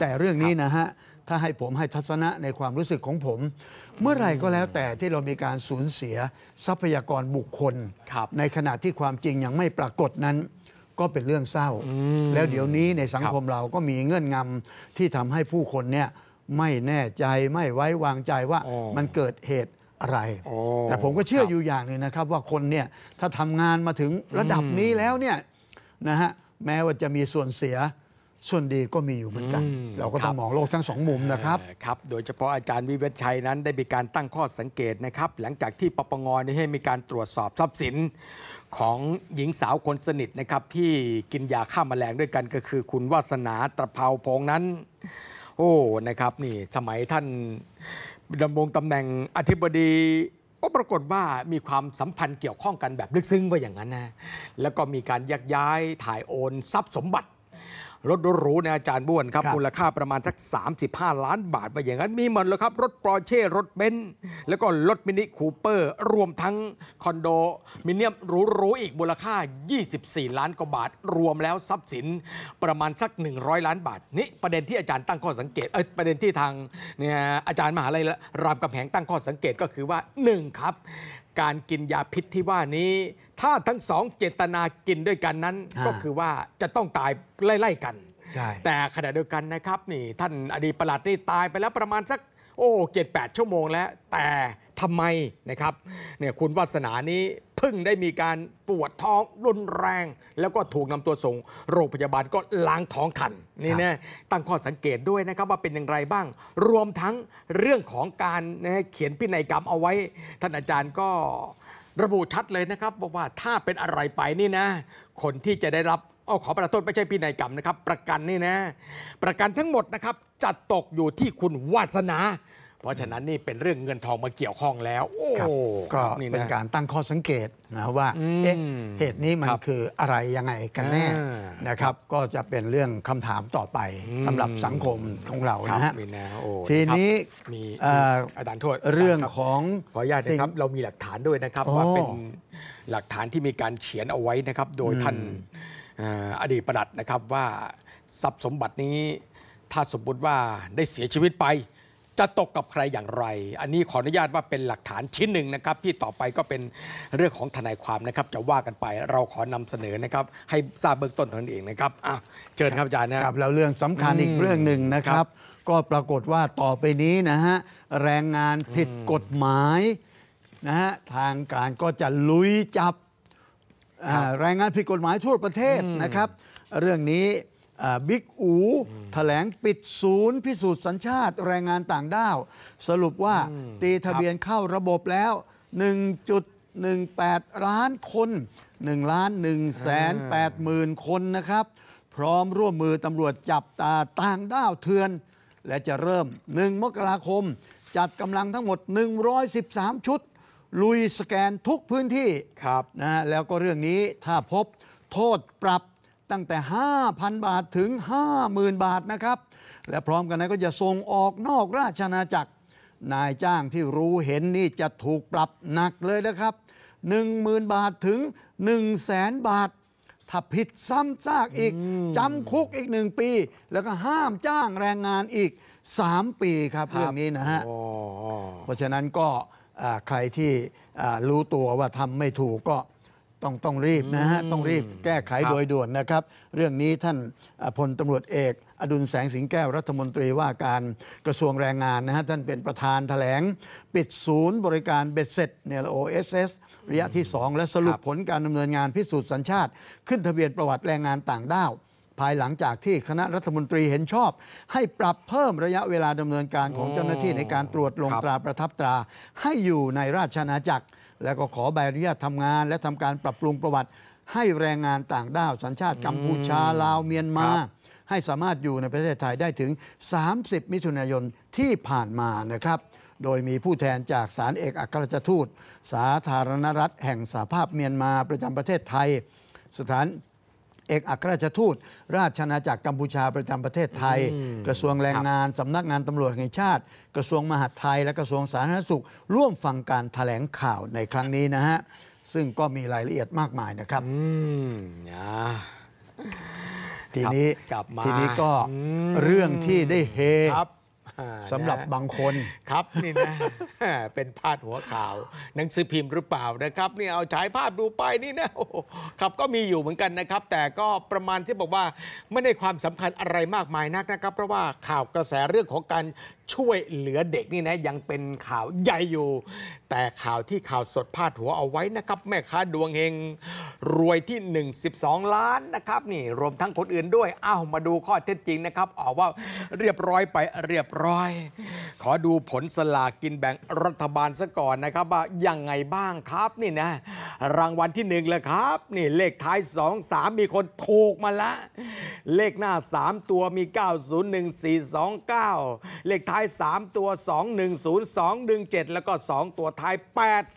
แต่เรื่องนี้นะฮะ ถ้าให้ผมให้ทัศนะในความรู้สึกของผม เมื่อไรก็แล้วแต่ที่เรามีการสูญเสียทรัพยากรบุคคลในขณะที่ความจริงยังไม่ปรากฏนั้นก็เป็นเรื่องเศร้า แล้วเดี๋ยวนี้ในสังคมเราก็มีเงื่อนงำที่ทำให้ผู้คนเนี่ยไม่แน่ใจไม่ไว้วางใจว่ามันเกิดเหตุอะไร แต่ผมก็เชื่ออยู่อย่างนึงนะครับ ว่าคนเนี่ยถ้าทำงานมาถึงระดับนี้แล้วเนี่ยนะฮะแม้ว่าจะมีส่วนเสียส่วนดีก็มีอยู่เหมือนกัน เราก็ต้องมองโลกทั้งสองมุมนะครับครับ โดยเฉพาะอาจารย์วิเวชชัยนั้นได้มีการตั้งข้อสังเกตนะครับ หลังจากที่ปปงได้ให้มีการตรวจสอบทรัพย์สินของหญิงสาวคนสนิทนะครับที่กินยาฆ่ามาแมลงด้วยกันก็คือคุณวาสนาตะเภาพงนั้น โอ้ นะครับนี่สมัยท่านดำรงตำแหน่งอธิบดีก็ปรากฏว่ามีความสัมพันธ์เกี่ยวข้องกันแบบลึกซึ้งว่าอย่างนั้นนะแล้วก็มีการยักย้ายถ่ายโอนทรัพย์สมบัติรถหรูใน่อาจารย์บ้วนครับมูลค่าประมาณสัก 35 ล้านบาทไปอย่างนั้นมีหมดเลยครับรถปอร์เช่รถเบนซ์แล้วก็รถมินิคูเปอร์รวมทั้งคอนโดมิเนียมหรูๆอีกมูลค่า 24 ล้านกว่าบาท รวมแล้วทรัพย์สิน ประมาณสัก 100 ล้านบาท นี่ ประเด็นที่อาจารย์ตั้งข้อสังเกตเออประเด็นที่ทางเนี่ยอาจารย์มหาลัยรามกำแหงตั้งข้อสังเกตก็คือว่า 1 ครับการกินยาพิษที่ว่านี้ถ้าทั้งสองเจตนากินด้วยกันนั้นก็คือว่าจะต้องตายไล่ๆกัน แต่ขณะเดียวกันนะครับนี่ท่านอดีตประหลัดนี่ตายไปแล้วประมาณสัก โอ้เจ็ดแปดชั่วโมงแล้ว แต่ทำไมนะครับเนี่ยคุณวาสนานี้เพิ่งได้มีการปวดท้องรุนแรงแล้วก็ถูกนำตัวส่งโรงพยาบาลก็ล้างท้องคันนี่นะตั้งข้อสังเกตด้วยนะครับว่าเป็นอย่างไรบ้างรวมทั้งเรื่องของการเขียนพินัยกรรมเอาไว้ ท่านอาจารย์ก็ระบุชัดเลยนะครับบอกว่าถ้าเป็นอะไรไปนี่นะ คนที่จะได้รับเอาขอประทษไม่ใช่พ่นายกรรมนะครับ ประกันนี่นะ ประกันทั้งหมดนะครับ จัดตกอยู่ที่คุณวาสนาเพราะฉะนั้นนี่เป็นเรื่องเงินทองมาเกี่ยวข้องแล้วโอ้ก็นี่เป็นการตั้งข้อสังเกตนะว่าเอ๊ะเหตุนี้มันคืออะไรยังไงกันแน่นะครับก็จะเป็นเรื่องคำถามต่อไป สำสำหรับสังคมของเราครับนะฮะทีนี้มีอาจารย์โทษเรื่องของขออนุญาตนะครับเรามีหลักฐานด้วยนะครับว่าเป็น หลักฐานที่มีการเขียนเอาไว้นะครับโดยท่านอดีตประหลัดนะครับว่าทรัพย์สมบัตินี้ถ้าสมมติว่าได้เสียชีวิตไปจะตกกับใครอย่างไร อันนี้ขออนุญาตว่าเป็นหลักฐานชิ้นหนึ่งนะครับที่ต่อไปก็เป็นเรื่องของทนายความนะครับ จะว่ากันไป เราขอนำเสนอนะครับ ให้ทราบเบื้องต้นท่านันเองนะครับเชิญครับ อาจารย์นะครับแล้วเรื่องสำคัญอีกเรื่องหนึ่งนะครับ ก็ปรากฏว่าต่อไปนี้นะฮะแรงงานผิดกฎหมายนะฮะทางการก็จะลุยจับแรงงานผิดกฎหมายทั่วประเทศนะครับ เรื่องนี้บิ๊กอูแถลงปิดศูนย์พิสูจน์สัญชาติแรงงานต่างด้าว สรุปว่าตีทะเบียนเข้าระบบแล้ว 1.18 ล้านคน1ล้าน1 8 0 0 0 0คนนะครับ พร้อมร่วมมือตำรวจจับตาต่างด้าวเทือน และจะเริ่ม 1 มกราคม จัดกำลังทั้งหมด 113 ชุด ลุยสแกนทุกพื้นที่ ครับนะแล้วก็เรื่องนี้ถ้าพบโทษปรับตั้งแต่ 5,000 บาท ถึง 50,000 บาท นะครับ และพร้อมกันนั้นก็จะส่งออกนอกราชอาณาจักร นายจ้างที่รู้เห็นนี่จะถูกปรับหนักเลยนะครับ 10,000 บาทถึง 1 0 0 0 0 0 บาท ถ้าผิดซ้ำซากอีก จำคุกอีกหนึ่งปี แล้วก็ห้ามจ้างแรงงานอีก 3 ปีครับรบเรื่องนี้นะฮะเพราะฉะนั้นก็ใครที่รู้ตัวว่าทำไม่ถูกก็ต้องต้องรีบนะฮะ ต้องรีบแก้ไขโดยด่วนนะครับ เรื่องนี้ท่านพลตำรวจเอก อดุลแสงสิงแก้วรัฐมนตรีว่าการกระทรวงแรงงานนะฮะท่านเป็นประธานแถลง ปิดศูนย์บริการเบ็ดเสร็จเนโอเอสเอสระยะที่ 2 และสรุปผลการดำเนินงานพิสูจน์สัญชาติ ขึ้นทะเบียนประวัติแรงงานต่างด้าวภายหลังจากที่คณะรัฐมนตรีเห็นชอบ ให้ปรับเพิ่มระยะเวลาดำเนินการของเจ้าหน้าที่ในการตรวจลงตราประทับตรา ให้อยู่ในราชอาณาจักรแล้วก็ขอใบอนุญาตทำงานและทำการปรับปรุงประวัติ ให้แรงงานต่างด้าวสัญชาติกัมพูชาลาวเมียนมา ให้สามารถอยู่ในประเทศไทยได้ถึง 30 มิถุนายนที่ผ่านมานะครับ โดยมีผู้แทนจากสารเอกอัครราชทูต สาธารณรัฐแห่งสหภาพเมียนมาประจำประเทศไทย สถานเอกอัครราชทูต ราชนาจักรกัมพูชาประจำประเทศไทย กระทรวงแรงงานสำนักงานตำรวจแห่งชาติ กระทรวงมหาดไทยและกระทรวงสาธารณสุข ร่วมฟังการถแถลงข่าวในครั้งนี้นะฮะ ซึ่งก็มีรายละเอียดมากมายนะครับทีนี้ทีนี้ก็เรื่องที่ได้เฮสำหรับบางคนครับนี่นะ เป็นพาดหัวข่าว หนังสือพิมพ์หรือเปล่านะครับ นี่เอาฉายภาพดูไปนี่นะครับก็มีอยู่เหมือนกันนะครับ แต่ก็ประมาณที่บอกว่าไม่ได้ความสำคัญอะไรมากมายนักนะครับ เพราะว่าข่าวกระแสเรื่องของการช่วยเหลือเด็กนี่นะยังเป็นข่าวใหญ่อยู่ แต่ข่าวที่ข่าวสดพาดหัวเอาไว้นะครับแม่ค้าดวงเฮงรวยที่112ล้านนะครับนี่รวมทั้งคนอื่นด้วยอ้าวมาดูข้อเท็จจริงนะครับออกว่าเรียบร้อยไปเรียบร้อย ขอดูผลสลากกินแบ่งรัฐบาลซะก่อนนะครับว่ายังไงบ้างครับนี่นะ รางวัลที่1เลยครับนี่เลขท้าย2 3มีคนถูกมาละเลขหน้า 3 ตัวมี 901429เลขท้ายท้าย3ตัว 210 217 แล้วก็ 2 ตัวท้าย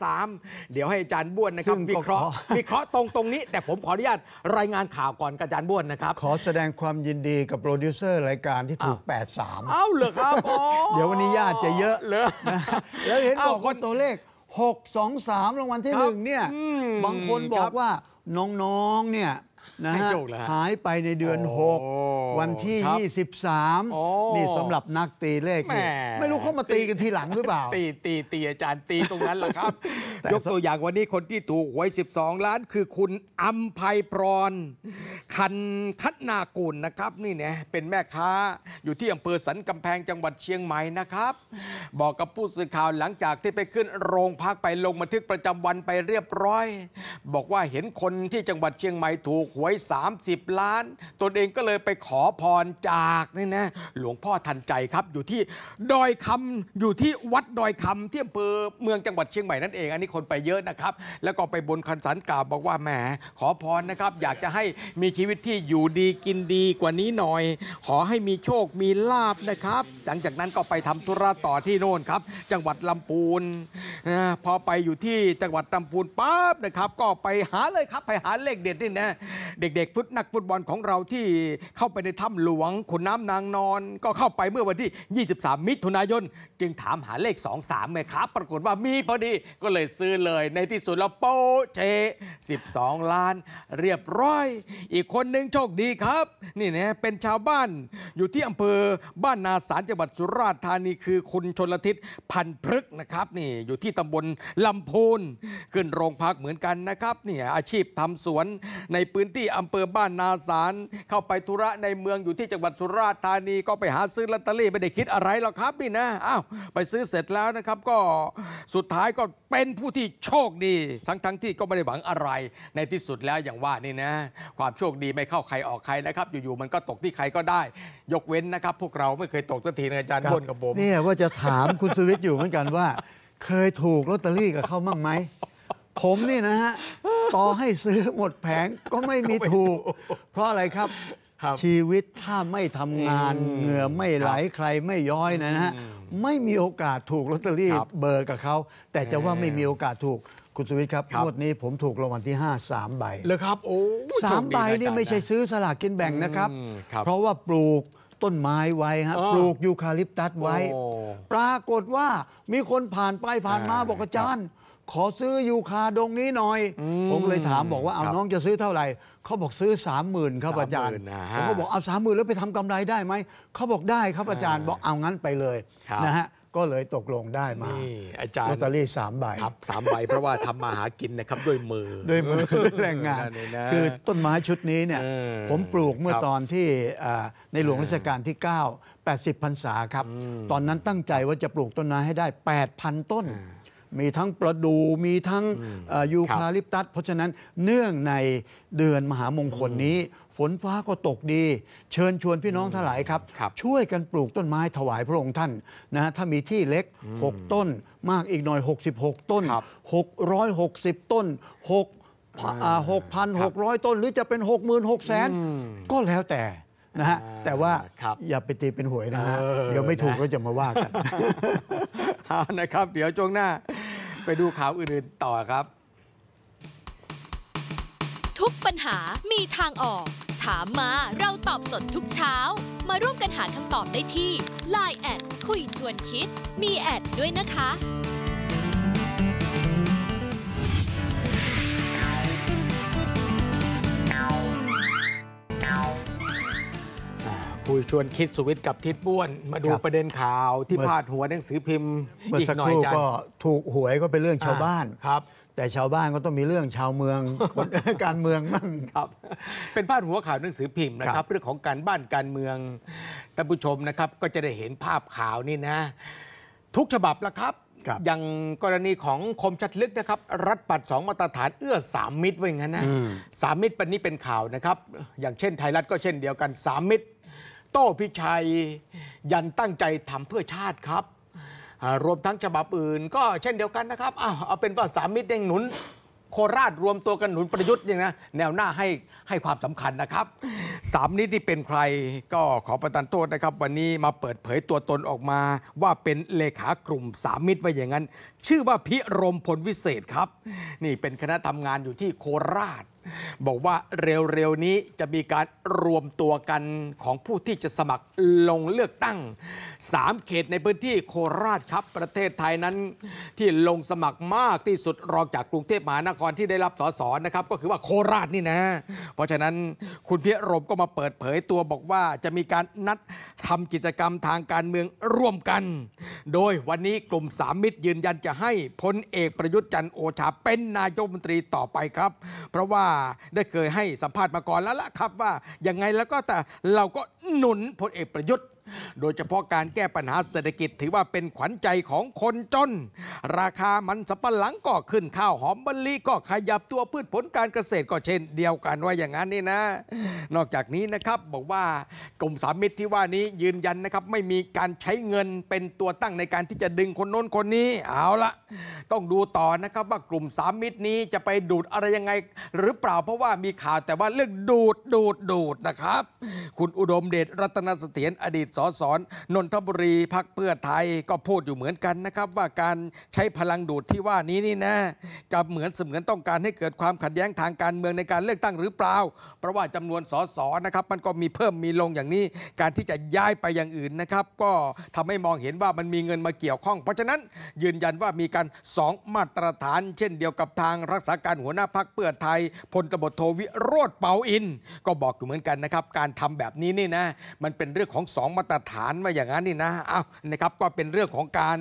83 เดี๋ยวให้อาจารย์บ้วนนะครับวิเคราะห์วิเคราะห์ตรงตรงนี้แต่ผมขออนุญาตรายงานข่าวก่อนกับอาจารย์บ้วนนะครับ ขอแสดงความยินดีกับโปรดิวเซอร์รายการที่ถูก 83 เอ้าเหรอครับ เดี๋ยววันนี้ญาติจะเยอะเลยแล้วเห็นบอกว่าตัวเลข 6 2 3รางวัลที่หนึ่งเนี่ย บางคนบอกว่าน้องๆเนี่ยนะฮะหายไปในเดือน 6 วันที่ 23 นี่สำหรับนักตีเลขนี่มไม่รู้เขามาตีกันทีหลังหรือเปล่า ตี ตีตีอาจารย์ตีตรงนั้นแหละครับ ยกตัวอย่างวันนี้คนที่ถูกหวย12 ล้านคือคุณอัมภัยพรนคันคัตนากุลนะครับ นี่เนี่ยเป็นแม่ค้าอยู่ที่อำเภอสันกำแพงจังหวัดเชียงใหม่นะครับ บอกกับผู้สื่อข่าวหลังจากที่ไปขึ้นโรงพักไปลงบันทึกประจำวันไปเรียบร้อย บอกว่าเห็นคนที่จังหวัดเชียงใหม่ถูกหวยวย30 ล้านตนเองก็เลยไปขอพรจากนี่นะ หลวงพ่อทันใจครับอยู่ที่ดอยคำอยู่ที่วัดดอยคำที่อำเภอเมืองจังหวัดเชียงใหม่นั่นเองอันนี้คนไปเยอะนะครับ แล้วก็ไปบนคันสันกล่าวบอกว่าแหมขอพรนะครับ อยากจะให้มีชีวิตที่อยู่ดีกินดีกว่านี้หน่อย ขอให้มีโชคมีลาบนะครับ หลังจากนั้นก็ไปทำธุระต่อที่โน่นครับ จังหวัดลำปูนพอไปอยู่ที่จังหวัดลำพูนปั๊บนะครับ ก็ไปหาเลยครับไปหาเลขเด็ดนี่นะเด็กๆฟุตนักฟุตบอลของเราที่เข้าไปในถ้ำหลวงขุนน้ำนางนอน ก็เข้าไปเมื่อวันที่ 23 มิถุนายน จึงถามหาเลข23ไมครับ ปรากฏว่ามีพอดีก็เลยซื้อเลยในที่สุดแล้วโปเจ12 ล้าน เรียบร้อย อีกคนหนึ่งโชคดีครับ นี่นะเป็นชาวบ้านอยู่ที่อำเภอบ้านนาสารจังหวัดสุราษฎร์ธานีคือคุณชนลทิศพันพฤกนะครับ นี่อยู่ที่ตำบลลำพูนขึ้นโรงพักเหมือนกันนะครับนี่อาชีพทำสวนในพื้นที่ที่อำเภอบ้านนาสารเข้าไปธุระในเมืองอยู่ที่จังหวัดสุราษฎร์ธานีก็ไปหาซื้อลอตเตอรี่ไม่ได้คิดอะไรหรอกครับนี่นะอ้าวไปซื้อเสร็จแล้วนะครับก็สุดท้ายก็เป็นผู้ที่โชคดีทั้งทั้งที่ก็ไม่ได้หวังอะไร ในที่สุดแล้วอย่างว่านี่นะ ความโชคดีไม่เข้าใครออกใครนะครับ อยู่ๆมันก็ตกที่ใครก็ได้ ยกเว้นนะครับ พวกเราไม่เคยตกสักทีนะอาจารย์บนกับผมเนี่ยว่าจะถามคุณสวิ์อยู่เหมือนกันว่า เคยถูกลอตเตอรี่กับเขาบ้างไหมผมนี่นะฮะต่อให้ซื้อหมดแผงก็ไม่มีถูก เพราะอะไรครับชีวิตถ้าไม่ทำงานเหงื่อไม่ไหลใครไม่ย้อยนะฮะไม่มีโอกาสถูกลอตเตอรี่เบอร์กับเขาแต่จะว่าไม่มีโอกาสถูกคุณสุวิทย์ครับงวดนี้ผมถูกรางวัลที่ 5 3 ใบเลยครับโอ้สามใบนี่ไม่ใช่ซื้อสลากกินแบ่งนะครับ เพราะว่าปลูกต้นไม้ไว้ฮะปลูกยูคาลิปตัสไว้ ปรากฏว่ามีคนผ่านไปผ่านมาบอกอาจารย์ขอซื้อยูคาดงนี้หน่อย ผมเลยถามบอกว่าเอาน้องจะซื้อเท่าไหร่เขาบอกซื้อสามหมื่นครับอาจารย์ผมก็บอกเอาสามหมื่นแล้วไปทำกำไรได้ไหมเขาบอกได้ครับอาจารย์บอกเอางั้นไปเลยนะฮะก็เลยตกลงได้มาอาจารย์ลอตเตอรี่สามใบครับสามใบเพราะว่าทำมาหากินนะครับด้วยมือด้วยมือด้วยแรงงาน คือต้นไม้ชุดนี้เนี่ยผมปลูกเมื่อตอนที่ในหลวงรัชกาลที่ 9 80พรรษาครับตอนนั้นตั้งใจว่าจะปลูกต้นไม้ให้ได้ 8,000 ต้นมีทั้งประดูมีทั้งยูคาลิปตัสเพราะฉะนั้นเนื่องในเดือนมหามงคลนี้ ฝนฟ้าก็ตกดี เชิญชวนพี่น้องทั้งหลายครับ ช่วยกันปลูกต้นไม้ถวายพระองค์ท่านนะถ้ามีที่เล็ก 6 ต้นมากอีกหน่อย 66 ต้น 660 ต้น 6 6,600 ต้น หรือจะเป็น 6 6 0 0 0 0 ก็แล้วแต่นะฮะแต่ว่าอย่าไปตีเป็นหวยนะฮะเดี๋ยวไม่ถูกก็จะมาว่ากันนะครับ เดี๋ยวช่วงหน้าไปดูข่าวอื่นๆต่อครับ ทุกปัญหามีทางออก ถามมาเราตอบสดทุกเช้า มาร่วมกันหาคำตอบได้ที่ Line แอดคุยชวนคิด มีแอดด้วยนะคะยชวนคิดสุวิทย์กับทิศบ้วน มาดูประเด็นข่าวที่พาดหัวหนังสือพิมพ์อีกหน่อยจัก็ถูกหวยก็เป็นเรื่องชาวบ้านครับ แต่ชาวบ้านก็ต้องมีเรื่องชาวเมืองการเมืองมั่งครับเป็นพาดหัวข่าวหนังสือพิมพ์นะครับ เรื่องของการบ้านการเมืองท่านผู้ชมนะครับ ก็จะได้เห็นภาพข่าวนี่นะ ทุกฉบับละครับ อย่างกรณีของคมชัดลึกนะครับ รัฐปัดสองมาตรฐานเอื้อสามมิตรไว้งั้นนะสามมิตรปันนี้เป็นข่าวนะครับ อย่างเช่น ไทยรัฐก็เช่นเดียวกันสามมิตรโต้พิชัยยันตั้งใจทำเพื่อชาติครับ รวมทั้งฉบับอื่น ก็เช่นเดียวกันนะครับเอาเป็นว่าสามมิตรเองหนุน โคราชรวมตัวกันหนุนประยุทธ์เนี่ยนะแนวหน้าให้ให้ความสำคัญนะครับสามนี้ที่เป็นใคร ก็ขอประทานโทษนะครับ วันนี้มาเปิดเผยตัวตนออกมา ว่าเป็นเลขากลุ่มสามมิตรไว้อย่างนั้นชื่อว่าพิรมพลวิเศษครับ นี่เป็นคณะทำงานอยู่ที่โคราชบอกว่าเร็วๆนี้จะมีการรวมตัวกันของผู้ที่จะสมัครลงเลือกตั้ง3เขตในพื้นที่โคราชครับประเทศไทยนั้น ที่ลงสมัครมากที่สุดรองจากกรุงเทพมหานครที่ได้รับสสนะครับ ก็คือว่าโคราชนี่นะ เพราะฉะนั้นคุณพิรมก็มาเปิดเผยตัวบอกว่าจะมีการนัดทำกิจกรรมทางการเมืองร่วมกัน โดยวันนี้กลุ่มสามมิตรยืนยันจะให้พลเอกประยุทธ์จันโอชาเป็นนายกรัฐมนตรีต่อไปครับ เพราะว่าได้เคยให้สัมภาษณ์มาก่อนแล้วละครับว่า ยังไงแล้วก็แต่ เราก็หนุนพลเอกประยุทธ์โดยเฉพาะการแก้ปัญหาเศรษฐกิจถือว่าเป็นขวัญใจของคนจน ราคามันสับปะหลังก็ขึ้นข้าวหอมมะลิก็ขยับตัวพืชผลการเกษตรก็เช่นเดียวกันว่าอย่างนั้นนี่นะ นอกจากนี้นะครับบอกว่ากลุ่มสามมิตรที่ว่านี้ยืนยันนะครับไม่มีการใช้เงินเป็นตัวตั้งในการที่จะดึงคนโน้นคนนี้ เอาละต้องดูต่อนะครับว่ากลุ่มสามมิตรนี้จะไปดูดอะไรยังไง หรือเปล่าเพราะว่ามีข่าวแต่ว่าเรื่องดูดดูดดูดนะครับ คุณอุดมเดชรัตนเสถียรอดีตสสนนทบุรีพักเพื่อไทย ก็พูดอยู่เหมือนกันนะครับว่าการใช้พลังดูดที่ว่านี้นี่นะจะเหมือนเสมือนต้องการให้เกิดความขัดแย้งทางการเมืองในการเลือกตั้งหรือเปล่า เพราะว่าจำนวนสสนะครับ มันก็มีเพิ่มมีลงอย่างนี้ การที่จะย้ายไปอย่างอื่นนะครับ ก็ทำให้มองเห็นว่ามันมีเงินมาเกี่ยวข้อง เพราะฉะนั้น ยืนยันว่ามีการ 2 มาตรฐาน เช่นเดียวกับทางรักษาการหัวหน้าพักเพื่อไทยพลตบโทวิโรธเปาอินก็บอกอยู่เหมือนกันนะครับ การทำแบบนี้นี่นะ มันเป็นเรื่องของ2มาตรฐานว่าอย่างนั้นนี่นะเอานะครับ ก็เป็นเรื่องของการ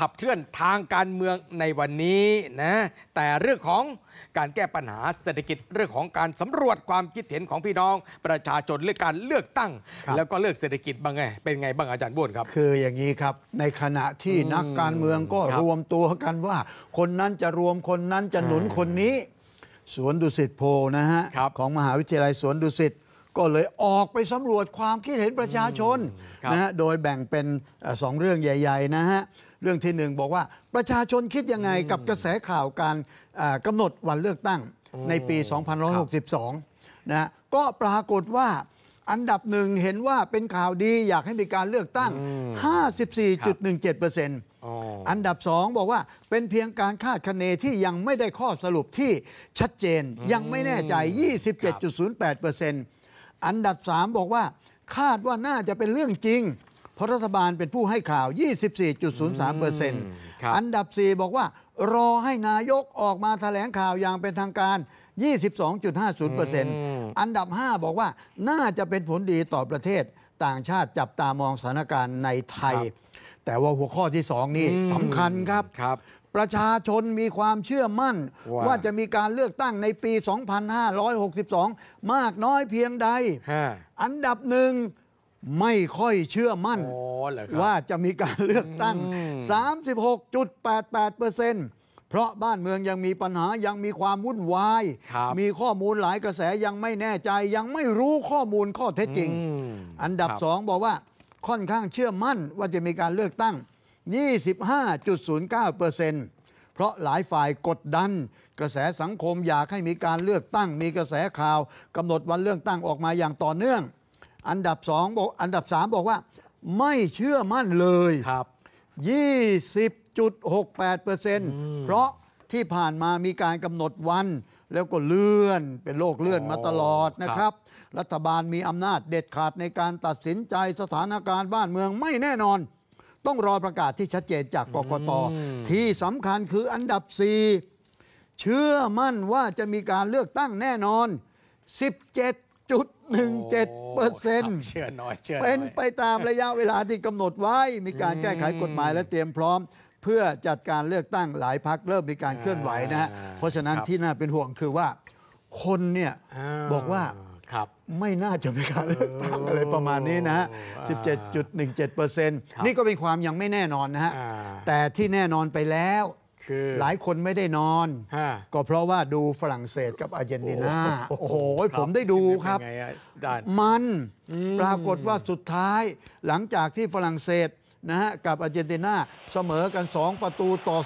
ขับเคลื่อนทางการเมืองในวันนี้นะ แต่เรื่องของการแก้ปัญหาเศรษฐกิจ เรื่องของการสำรวจความคิดเห็นของพี่น้องประชาชนเรื่องการเลือกตั้ง แล้วก็เลือกเศรษฐกิจ บ้างไง เป็นไงบ้างอาจารย์บุญครับ คืออย่างนี้ครับ ในขณะที่นักการเมืองก็รวมตัวกันว่า คนนั้นจะรวมคนนั้นจะหนุนคนนี้ สวนดุสิตโพนะฮะ ของมหาวิทยาลัยสวนดุสิตก็เลยออกไปสำรวจความคิดเห็นประชาชนนะฮะโดยแบ่งเป็นสองเรื่องใหญ่ๆนะฮะ เรื่องที่หนึ่งบอกว่าประชาชนคิดยังไงกับกระแสข่าวการกำหนดวันเลือกตั้งในปี2562นะก็ปรากฏว่าอันดับหนึ่งเห็นว่าเป็นข่าวดีอยากให้มีการเลือกตั้ง 54.17%อันดับสองบอกว่าเป็นเพียงการคาดคะเนที่ยังไม่ได้ข้อสรุปที่ชัดเจนยังไม่แน่ใจ 27.08%อันดับ 3 บอกว่าคาดว่าน่าจะเป็นเรื่องจริงเพราะรัฐบาลเป็นผู้ให้ข่าว 24.03เปอร์เซ็นต์อันดับ 4 บอกว่า รอให้นายกออกมาแถลงข่าวอย่างเป็นทางการ 22.50เปอร์เซ็นต์อันดับ 5 บอกว่าน่าจะเป็นผลดีต่อประเทศ ต่างชาติจับตามองสถานการณ์ในไทย แต่ว่าหัวข้อที่สองนี่สำคัญครับประชาชนมีความเชื่อมั่นว่าว่าจะมีการเลือกตั้งในปี 2562 มากน้อยเพียงใด อันดับหนึ่งไม่ค่อยเชื่อมั่นว่าจะมีการเลือกตั้ง 36.88%เพราะบ้านเมืองยังมีปัญหายังมีความวุ่นวาย มีข้อมูลหลายกระแสยังไม่แน่ใจยังไม่รู้ข้อมูลข้อเท็จจริง อันดับับสองบอกว่าค่อนข้างเชื่อมั่นว่าจะมีการเลือกตั้ง25.09%เพราะหลายฝ่ายกดดัน กระแสสังคมอยากให้มีการเลือกตั้ง มีกระแสข่าว กำหนดวันเลือกตั้งออกมาอย่างต่อเนื่อง อันดับ2บอกอันดับ3 บอกว่า ไม่เชื่อมั่นเลยครับ 20.68%เพราะที่ผ่านมามีการกำหนดวัน แล้วก็เลื่อน เป็นโรคเลื่อนมาตลอดนะครับ รัฐบาลมีอำนาจเด็ดขาดในการตัดสินใจสถานการณ์บ้านเมืองไม่แน่นอนต้องรอประกาศที่ชัดเจนจากกกตที่สำคัญคืออันดับ 4 เชื่อมั่นว่าจะมีการเลือกตั้งแน่นอน 17.17 เปอร์เซ็นต์เป็นไปตามระยะเวลาที่กำหนดไว้มีการแก้ไขกฎหมายและเตรียมพร้อม เพื่อจัดการเลือกตั้งหลายพักเริ่มมีการเคลื่อนไหวนะฮะเพราะฉะนั้นที่น่าเป็นห่วงคือว่าคนเนี่ยบอกว่าไม่น่าจะมีการเลือกตั้งอะไรประมาณนี้นะฮะ 17.17%นี่ก็เป็นความยังไม่แน่นอนนะฮะ แต่ที่แน่นอนไปแล้วหลายคนไม่ได้นอน ก็เพราะว่าดูฝรั่งเศสกับอาร์เจนตินาโอ้โหผมได้ดูครับ มันปรากฏว่าสุดท้าย หลังจากที่ฝรั่งเศสนะฮะกับอาร์เจนตินาเสมอกัน 2 ประตูต่อ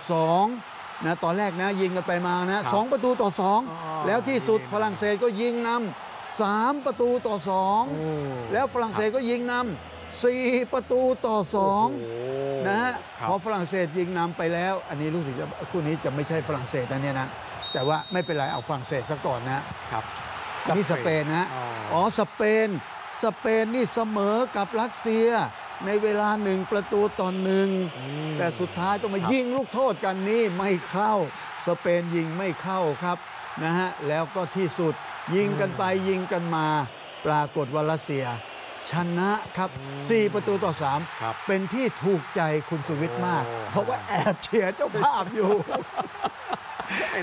2นะตอนแรกนะ ยิงกันไปมานะสประตูต่อ 2 แล้วที่สุดฝรั่งเศสก็ยิงนำ3 ประตูต่อ 2 แล้วฝรั่งเศสก็ยิงนำ4ประตูต่อ2นะฮะพอฝรั่งเศสยิงนำไปแล้ว อันนี้รู้สึกจะคู่นี้จะไม่ใช่ฝรั่งเศสนะเนี่ยนะ แต่ว่าไม่เป็นไรเอาฝรั่งเศสซะก่อนนะครับนี่สเปนนะอ๋อสเปนสเปนนี่เสมอกับรัสเซียในเวลาหนึ่งประตูต่อหนึ่งแต่สุดท้ายต้องมายิงลูกโทษกันนี่ไม่เข้า สเปนยิงไม่เข้าครับนะฮะแล้วก็ที่สุดยิงกันไปยิงกันมาปรากฏว่ารัสเซียชนะครับ4ประตูต่อสาม3เป็นที่ถูกใจคุณสุวิทย์มาก เพราะว่าแอบเชียร์เจ้าภาพอยู่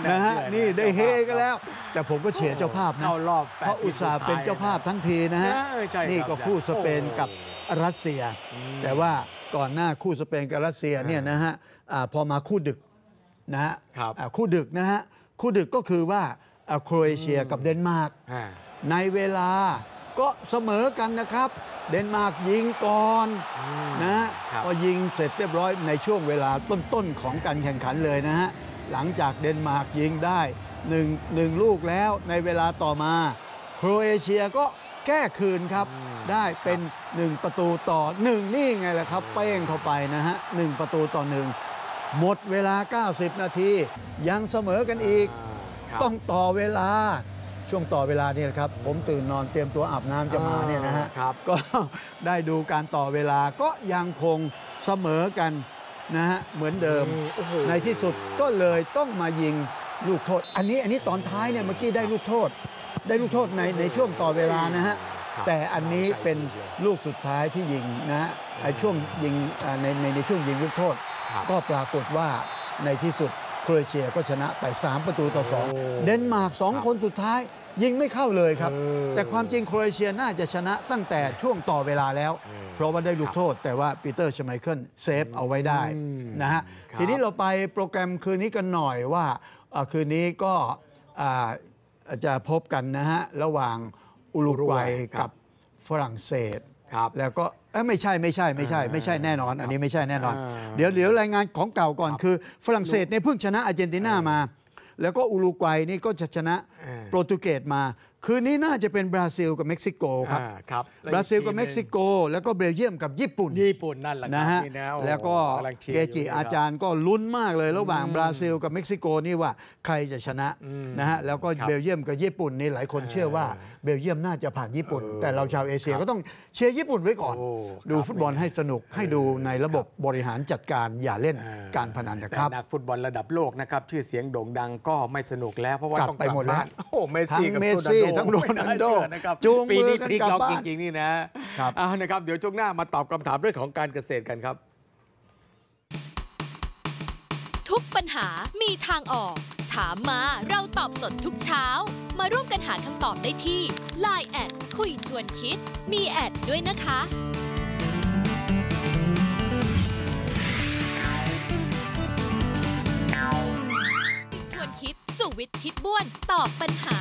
นะฮะนี่ได้เฮกันแล้ว แต่ผมก็เชียร์เจ้าภาพนะเพราะอุตส่าห์เป็นเจ้าภาพทั้งทีนะฮะ นี่ก็คู่สเปนกับรัสเซีย แต่ว่าก่อนหน้าคู่สเปนกับรัสเซียเนี่ยนะฮะพอมาคู่ดึกนะฮะครับคู่ดึกนะฮะคู่ดึกก็คือว่าโครเอเชียกับเดนมาร์กในเวลาก็เสมอกันนะครับ เดนมาร์กยิงก่อนนะก็ยิงเสร็จเรียบร้อยในช่วงเวลาต้นๆของการแข่งขันเลยนะฮะหลังจากเดนมาร์กยิงได้หนึ่งหนึ่งลูกแล้วในเวลาต่อมา โครเอเชียก็แก้คืนครับได้เป็นหนึ่งประตูต่อหนึ่งนี่ไงล่ะครับเป้งเข้าไปนะฮะหนึ่งประตูต่อหนึ่งหมดเวลา 90 นาทียังเสมอกันอีกต้องต่อเวลาช่วงต่อเวลาเนี่ยครับ ผมตื่นนอนเตรียมตัวอาบน้ำจะมาเนี่ยนะฮะก็ได้ดูการต่อเวลาก็ยังคงเสมอกันนะฮะเหมือนเดิม ในที่สุดก็เลยต้องมายิงลูกโทษ อันนี้อันนี้ตอนท้ายเนี่ย เมื่อกี้ได้ลูกโทษ ได้ลูกโทษในในช่วงต่อเวลานะฮะ แต่อันนี้เป็นลูกสุดท้ายที่ยิงนะฮะในช่วงยิงในในในช่วงยิงลูกโทษ ก็ปรากฏว่าในที่สุดโครเอเชียก็ชนะไป3ประตูต่อ 2 เดนมาร์ก2 คนสุดท้ายยิงไม่เข้าเลยครับ แต่ความจริงโครเอเชียน่าจะชนะตั้งแต่ช่วงต่อเวลาแล้ว เพราะว่าได้ลูกโทษแต่ว่า ปีเตอร์ชไมเคิลเซฟ เอาไว้ได้นะฮะทีนี้เราไปโปรแกรมคืนนี้กันหน่อยว่าคืนนี้ก็จะพบกันนะฮะ ระหว่างอุรุกวัยกับฝรั่งเศสครับ แล้วก็ไม่ใช่ไม่ใช่ ไม่ใช่ ไม่ใช่แน่นอน อันนี้ไม่ใช่ แน่นอน เดี๋ยวเดี๋ยวรายงานของเก่าก่อนคือฝรั่งเศสเนี่ยเพิ่งชนะอาร์เจนตินามา แล้วก็อุรุกวัย นี่ก็จะชนะโปรตุเกสมาคืนนี้น่าจะเป็นบราซิลกับเม็กซิโกครับครับบราซิลกับเม็กซิโกแล้วก็เบลเยียมกับญี่ปุ่นญี่ปุ่นนั่นแหละนะฮะแล้วก็เกจิอาจารย์ก็ลุ้นมากเลยระหว่างบราซิลกับเม็กซิโกนี่ว่าใครจะชนะนะฮะแล้วก็เบลเยียมกับญี่ปุ่นนี่หลายคนเชื่อว่าเบลเยียมน่าจะผ่านญี่ปุ่น แต่เราชาวเอเชียก็ต้องเชียร์ญี่ปุ่นไว้ก่อน ดูฟุตบอลให้สนุกให้ดูในระบบบริหารจัดการอย่าเล่นการพนันนะครับนักฟุตบอลระดับโลกนะครับชื่อเสียงโด่งดังก็ไม่สนุกแล้วเพราะว่ากลับต้องไปหมดแล้ว้โอ้เมซี่กับโรนัลโดทั้งโรนัลโดจูงปีนี้พลับบ้านจริงๆ นี่นะครับเอานะครับเดี๋ยวช่วงหน้ามาตอบคำถามเรื่องของการเกษตรกันครับ ทุกปัญหามีทางออก ถามมาเราตอบสดทุกเช้า มาร่วมกันหาคำตอบได้ที่ Line แอดคุยชวนคิดมีแอดด้วยนะคะชวนคิด สุวิทย์คิดบ้วนตอบปัญหา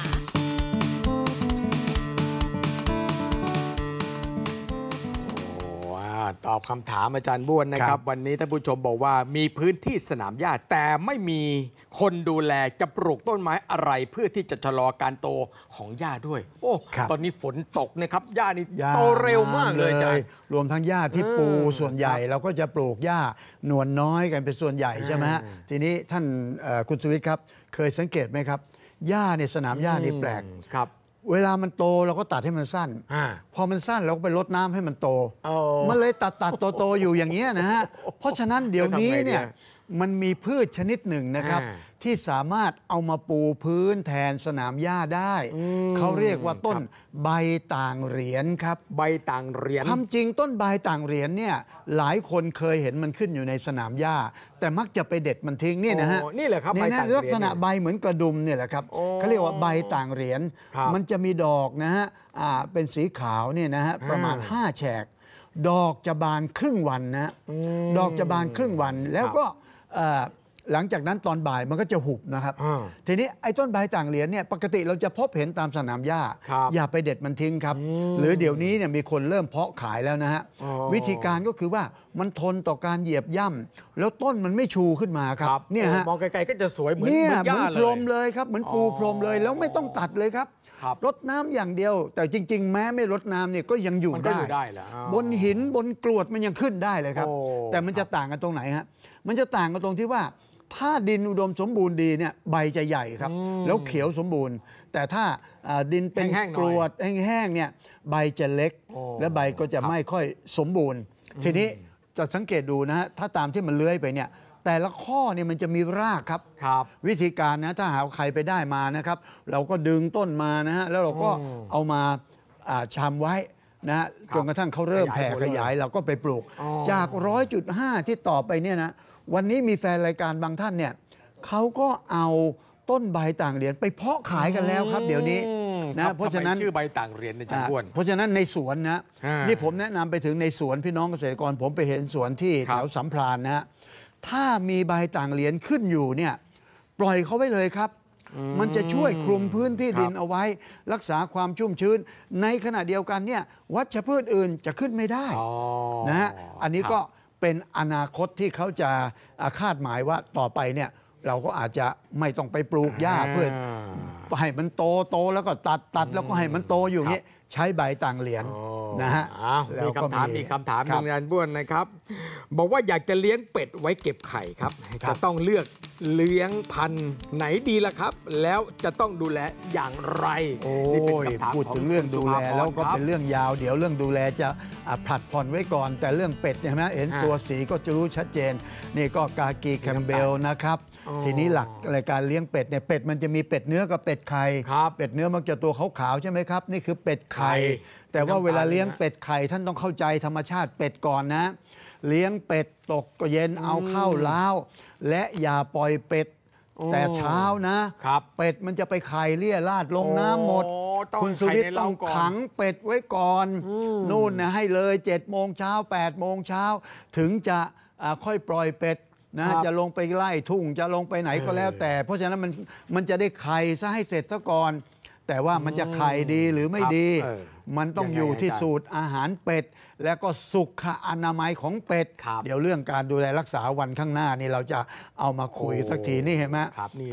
ตอบคำถามอาจารย์บ้วนนะครับ วันนี้ท่านผู้ชมบอกว่ามีพื้นที่สนามหญ้าแต่ไม่มีคนดูแลจะปลูกต้นไม้อะไร เพื่อที่จะชะลอการโตของหญ้าด้วยโอ้ตอนนี้ฝนตกนะครับ หญ้านี่โตเร็วมากเลยรวมทั้งหญ้าที่ปูส่วนใหญ่ เราก็จะปลูกหญ้าหนวลน้อยกันเป็นส่วนใหญ่ใช่ไหมฮะทีนี้ท่านคุณสุวิทย์ครับ เคยสังเกตไหมครับ หญ้าในสนามหญ้านี่แปลกครับเวลามันโต เราก็ตัดให้มันสั้นอพอมันสั้นเราก็ไปลดน้ำให้มันโตมันเลยตัดตัดโตโต ๆ อยู่อย่างเงี้ยนะฮะ เพราะฉะนั้นเดี๋ยวนี้เนี่ยมันมีพืชชนิดหนึ่งนะครับที่สามารถเอามาปูพื้นแทนสนามหญ้าได้เขาเรียกว่าต้นใบต่างเหรียญครับใบต่างเหรียญคำจริงต้นใบต่างเหรียญเนี่ยหลายคนเคยเห็นมันขึ้นอยู่ในสนามหญ้า แต่มักจะไปเด็ดมันทิ้งนี่นะฮะนี่แหละครับ ใบต่างเหรียญลักษณะใบเหมือนกระดุมเนี่ยแหละครับเขาเรียกว่าใบต่างเหรียญมันจะมีดอกนะฮะเป็นสีขาวเนี่ยนะฮะประมาณ 5 แฉก ดอกจะบานครึ่งวันนะดอกจะบานครึ่งวันแล้วก็หลังจากนั้นตอนบ่ายมันก็จะหุบนะครับ ทีนี้ไอ้ต้นใบต่างเหรียญเนี่ยปกติเราจะพบเห็นตามสนามหญ้า อย่าไปเด็ดมันทิ้งครับ หรือเดี๋ยวนี้เนี่ยมีคนเริ่มเพาะขายแล้วนะฮะ วิธีการก็คือว่ามันทนต่อการเหยียบย่ำแล้วต้นมันไม่ชูขึ้นมาครับเนี่ยฮะมองไกลๆก็จะสวยเหมือนเนี่ยเหมือนพรมเลยครับเหมือนปูพรมเลยแล้วไม่ต้องตัดเลยครับรดน้ำอย่างเดียว แต่จริง ๆ แม้ไม่รดน้ำเนี่ยก็ยังอยู่มันก็อยู่ได้ บนหินบนกรวดมันยังขึ้นได้เลยครับ แต่มันจะต่างกันตรงไหนฮะ มันจะต่างกันตรงที่ว่าถ้าดินอุดมสมบูรณ์ดีเนี่ยใบจะใหญ่ครับ แล้วเขียวสมบูรณ์ แต่ถ้าดินเป็นกรวดแห้งๆเนี่ย ใบจะเล็กและใบก็จะไม่ค่อยสมบูรณ์ ทีนี้จะสังเกตดูนะฮะถ้าตามที่มันเลื้อยไปเนี่ย แต่ละข้อเนี่ยมันจะมีรากครับรบวิธีการนะถ้าหาใครไปได้มานะครับ เราก็ดึงต้นมานะฮะแล้วเราก็เอามาชามไว้นะจนกระทั่งเขาเริ่มแผ่ขยายเราก็ไปปลูกจาก 100.5 ที่ต่อไปเนี่ยนะวันนี้มีแฟนรายการบางท่านเนี่ยเขาก็เอาต้นใบต่างเหรียญไปเพาะขายกันแล้วครับเดี๋ยวนี้นะเพราะฉะนั้นชื่อใบต่างเหรียญในจังหวัดเพราะฉะนั้นในสวน นะนี่ผมแนะนำไปถึงในสวนพี่น้องเกษตรกรผมไปเห็นสวนที่แถวสัมพรานนะถ้ามีใบต่างเหรียญขึ้นอยู่เนี่ยปล่อยเขาไว้เลยครับ มันจะช่วยคลุมพื้นที่ดินเอาไว้ รักษาความชุ่มชื้น ในขณะเดียวกันเนี่ย วัชพืชอื่นจะขึ้นไม่ได้นะฮะอันนี้ก็เป็นอนาคตที่เขาจะคาดหมายว่าต่อไปเนี่ยเราก็อาจจะไม่ต้องไปปลูกหญ้าเพื่อให้มันโตโตแล้วก็ตัดตัดแล้วก็ให้มันโตอยู่นี้ ใช้ใบต่างเหรียญนะฮะมีคำถามมีคำถามทนึงานบ้วนนะครับ บอกว่าอยากจะเลี้ยงเป็ดไว้เก็บไข่ครับ จะต้องเลือกเลี้ยงพันธุ์ไหนดีล่ะครับ แล้วจะต้องดูแลอย่างไรนี่เป็นคำถามพูดถึงเรื่องดูแล แล้วก็เป็นเรื่องยาว เดี๋ยวเรื่องดูแลจะผลัดผ่อนไว้ก่อน แต่เรื่องเป็ดเนี่ยนะเห็นตัวสีก็จะรู้ชัดเจน นี่ก็กากีแคมเบลนะครับ ทีนี้หลักรายการเลี้ยงเป็ดเนี่ยเป็ดมันจะมีเป็ดเนื้อกับ เป็ดไข่เป็ดเนื้อมันจะตัวขาวๆใช่ไหมครับ นี่คือเป็ดไข่แต่ว่าเวลาเลี้ยงเป็ดไข่ท่านต้องเข้าใจธรรมชาติเป็ดก่อนนะ เลี้ยงเป็ดตกเย็นเอาเข้าล้าวและอย่าปล่อยเป็ด แต่เช้านะ เป็ดมันจะไปไข่เลี่ยราดลงน้ำหมด คุณสุริทต้องขังเป็ดไว้ก่อน นู่นนะให้เลย7จ็ดโมงเช้า8ปดโมงเช้าถึงจะค่อยปล่อยเป็ดนะจะลงไปไล่ทุ่งจะลงไปไหนก็แล้วแต่เพราะฉะนั้นมันมันจะได้ไข่ซะให้เสร็จซะก่อน แต่ว่ามันจะไข่ดีหรือไม่ดี มันต้องอยู่ที่สูตรอาหารเป็ดแล้วก็สุขอนามัยของเป็ด เดี๋ยวเรื่องการดูแลรักษาวันข้างหน้านี่เราจะเอามาคุยสักทีนี่เห็นไหม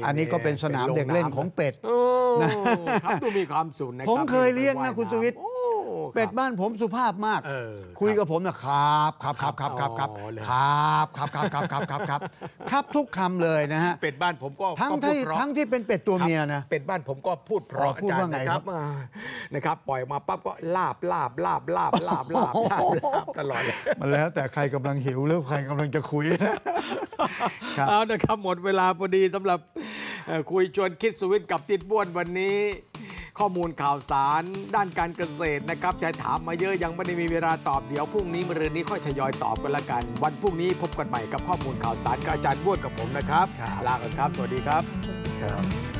อันนี้ก็เป็นสนามเด็กเล่นของเป็ดนะครับดูมีความสุขนะผมเคยเลี้ยงนะ คุณสุวิทย์เป็ดบ้านผมสุภาพมากคุยกับผมนะครับ ครับครับครับครับครับครับครับครับครับครับครับครับ ครับทุกคำเลยนะฮะเป็ดบ้านผมก็ทั้งที่ทั้งที่เป็นเป็ดตัวเมียนะเป็ดบ้านผมก็พูดเพราะรับครครับครับนะครับ ปล่อยมาปั๊บก็ลาบลาบลาบ ลาบลาบลาบตลอดมันแล้วแต่ใครกำลังหิวหรือใครกำลังจะคุยเอาัะครับ หมดเวลาพอดีสำหรับคุยชวนคิดสวิตกับติดบ้วนวันนี้ ข้อมูลข่าวสารด้านการเกษตรนะครับแต่ถามมาเยอะยังไม่ได้มีเวลาตอบเดี๋ยวพรุ่งนี้มรืนนี้ค่อยทยอยตอบกันละกัน วันพรุ่งนี้พบกันใหม่กับข้อมูลข่าวสารกับอาจารย์บ้วนกับผมนะครับลากันครับ สวัสดีครับ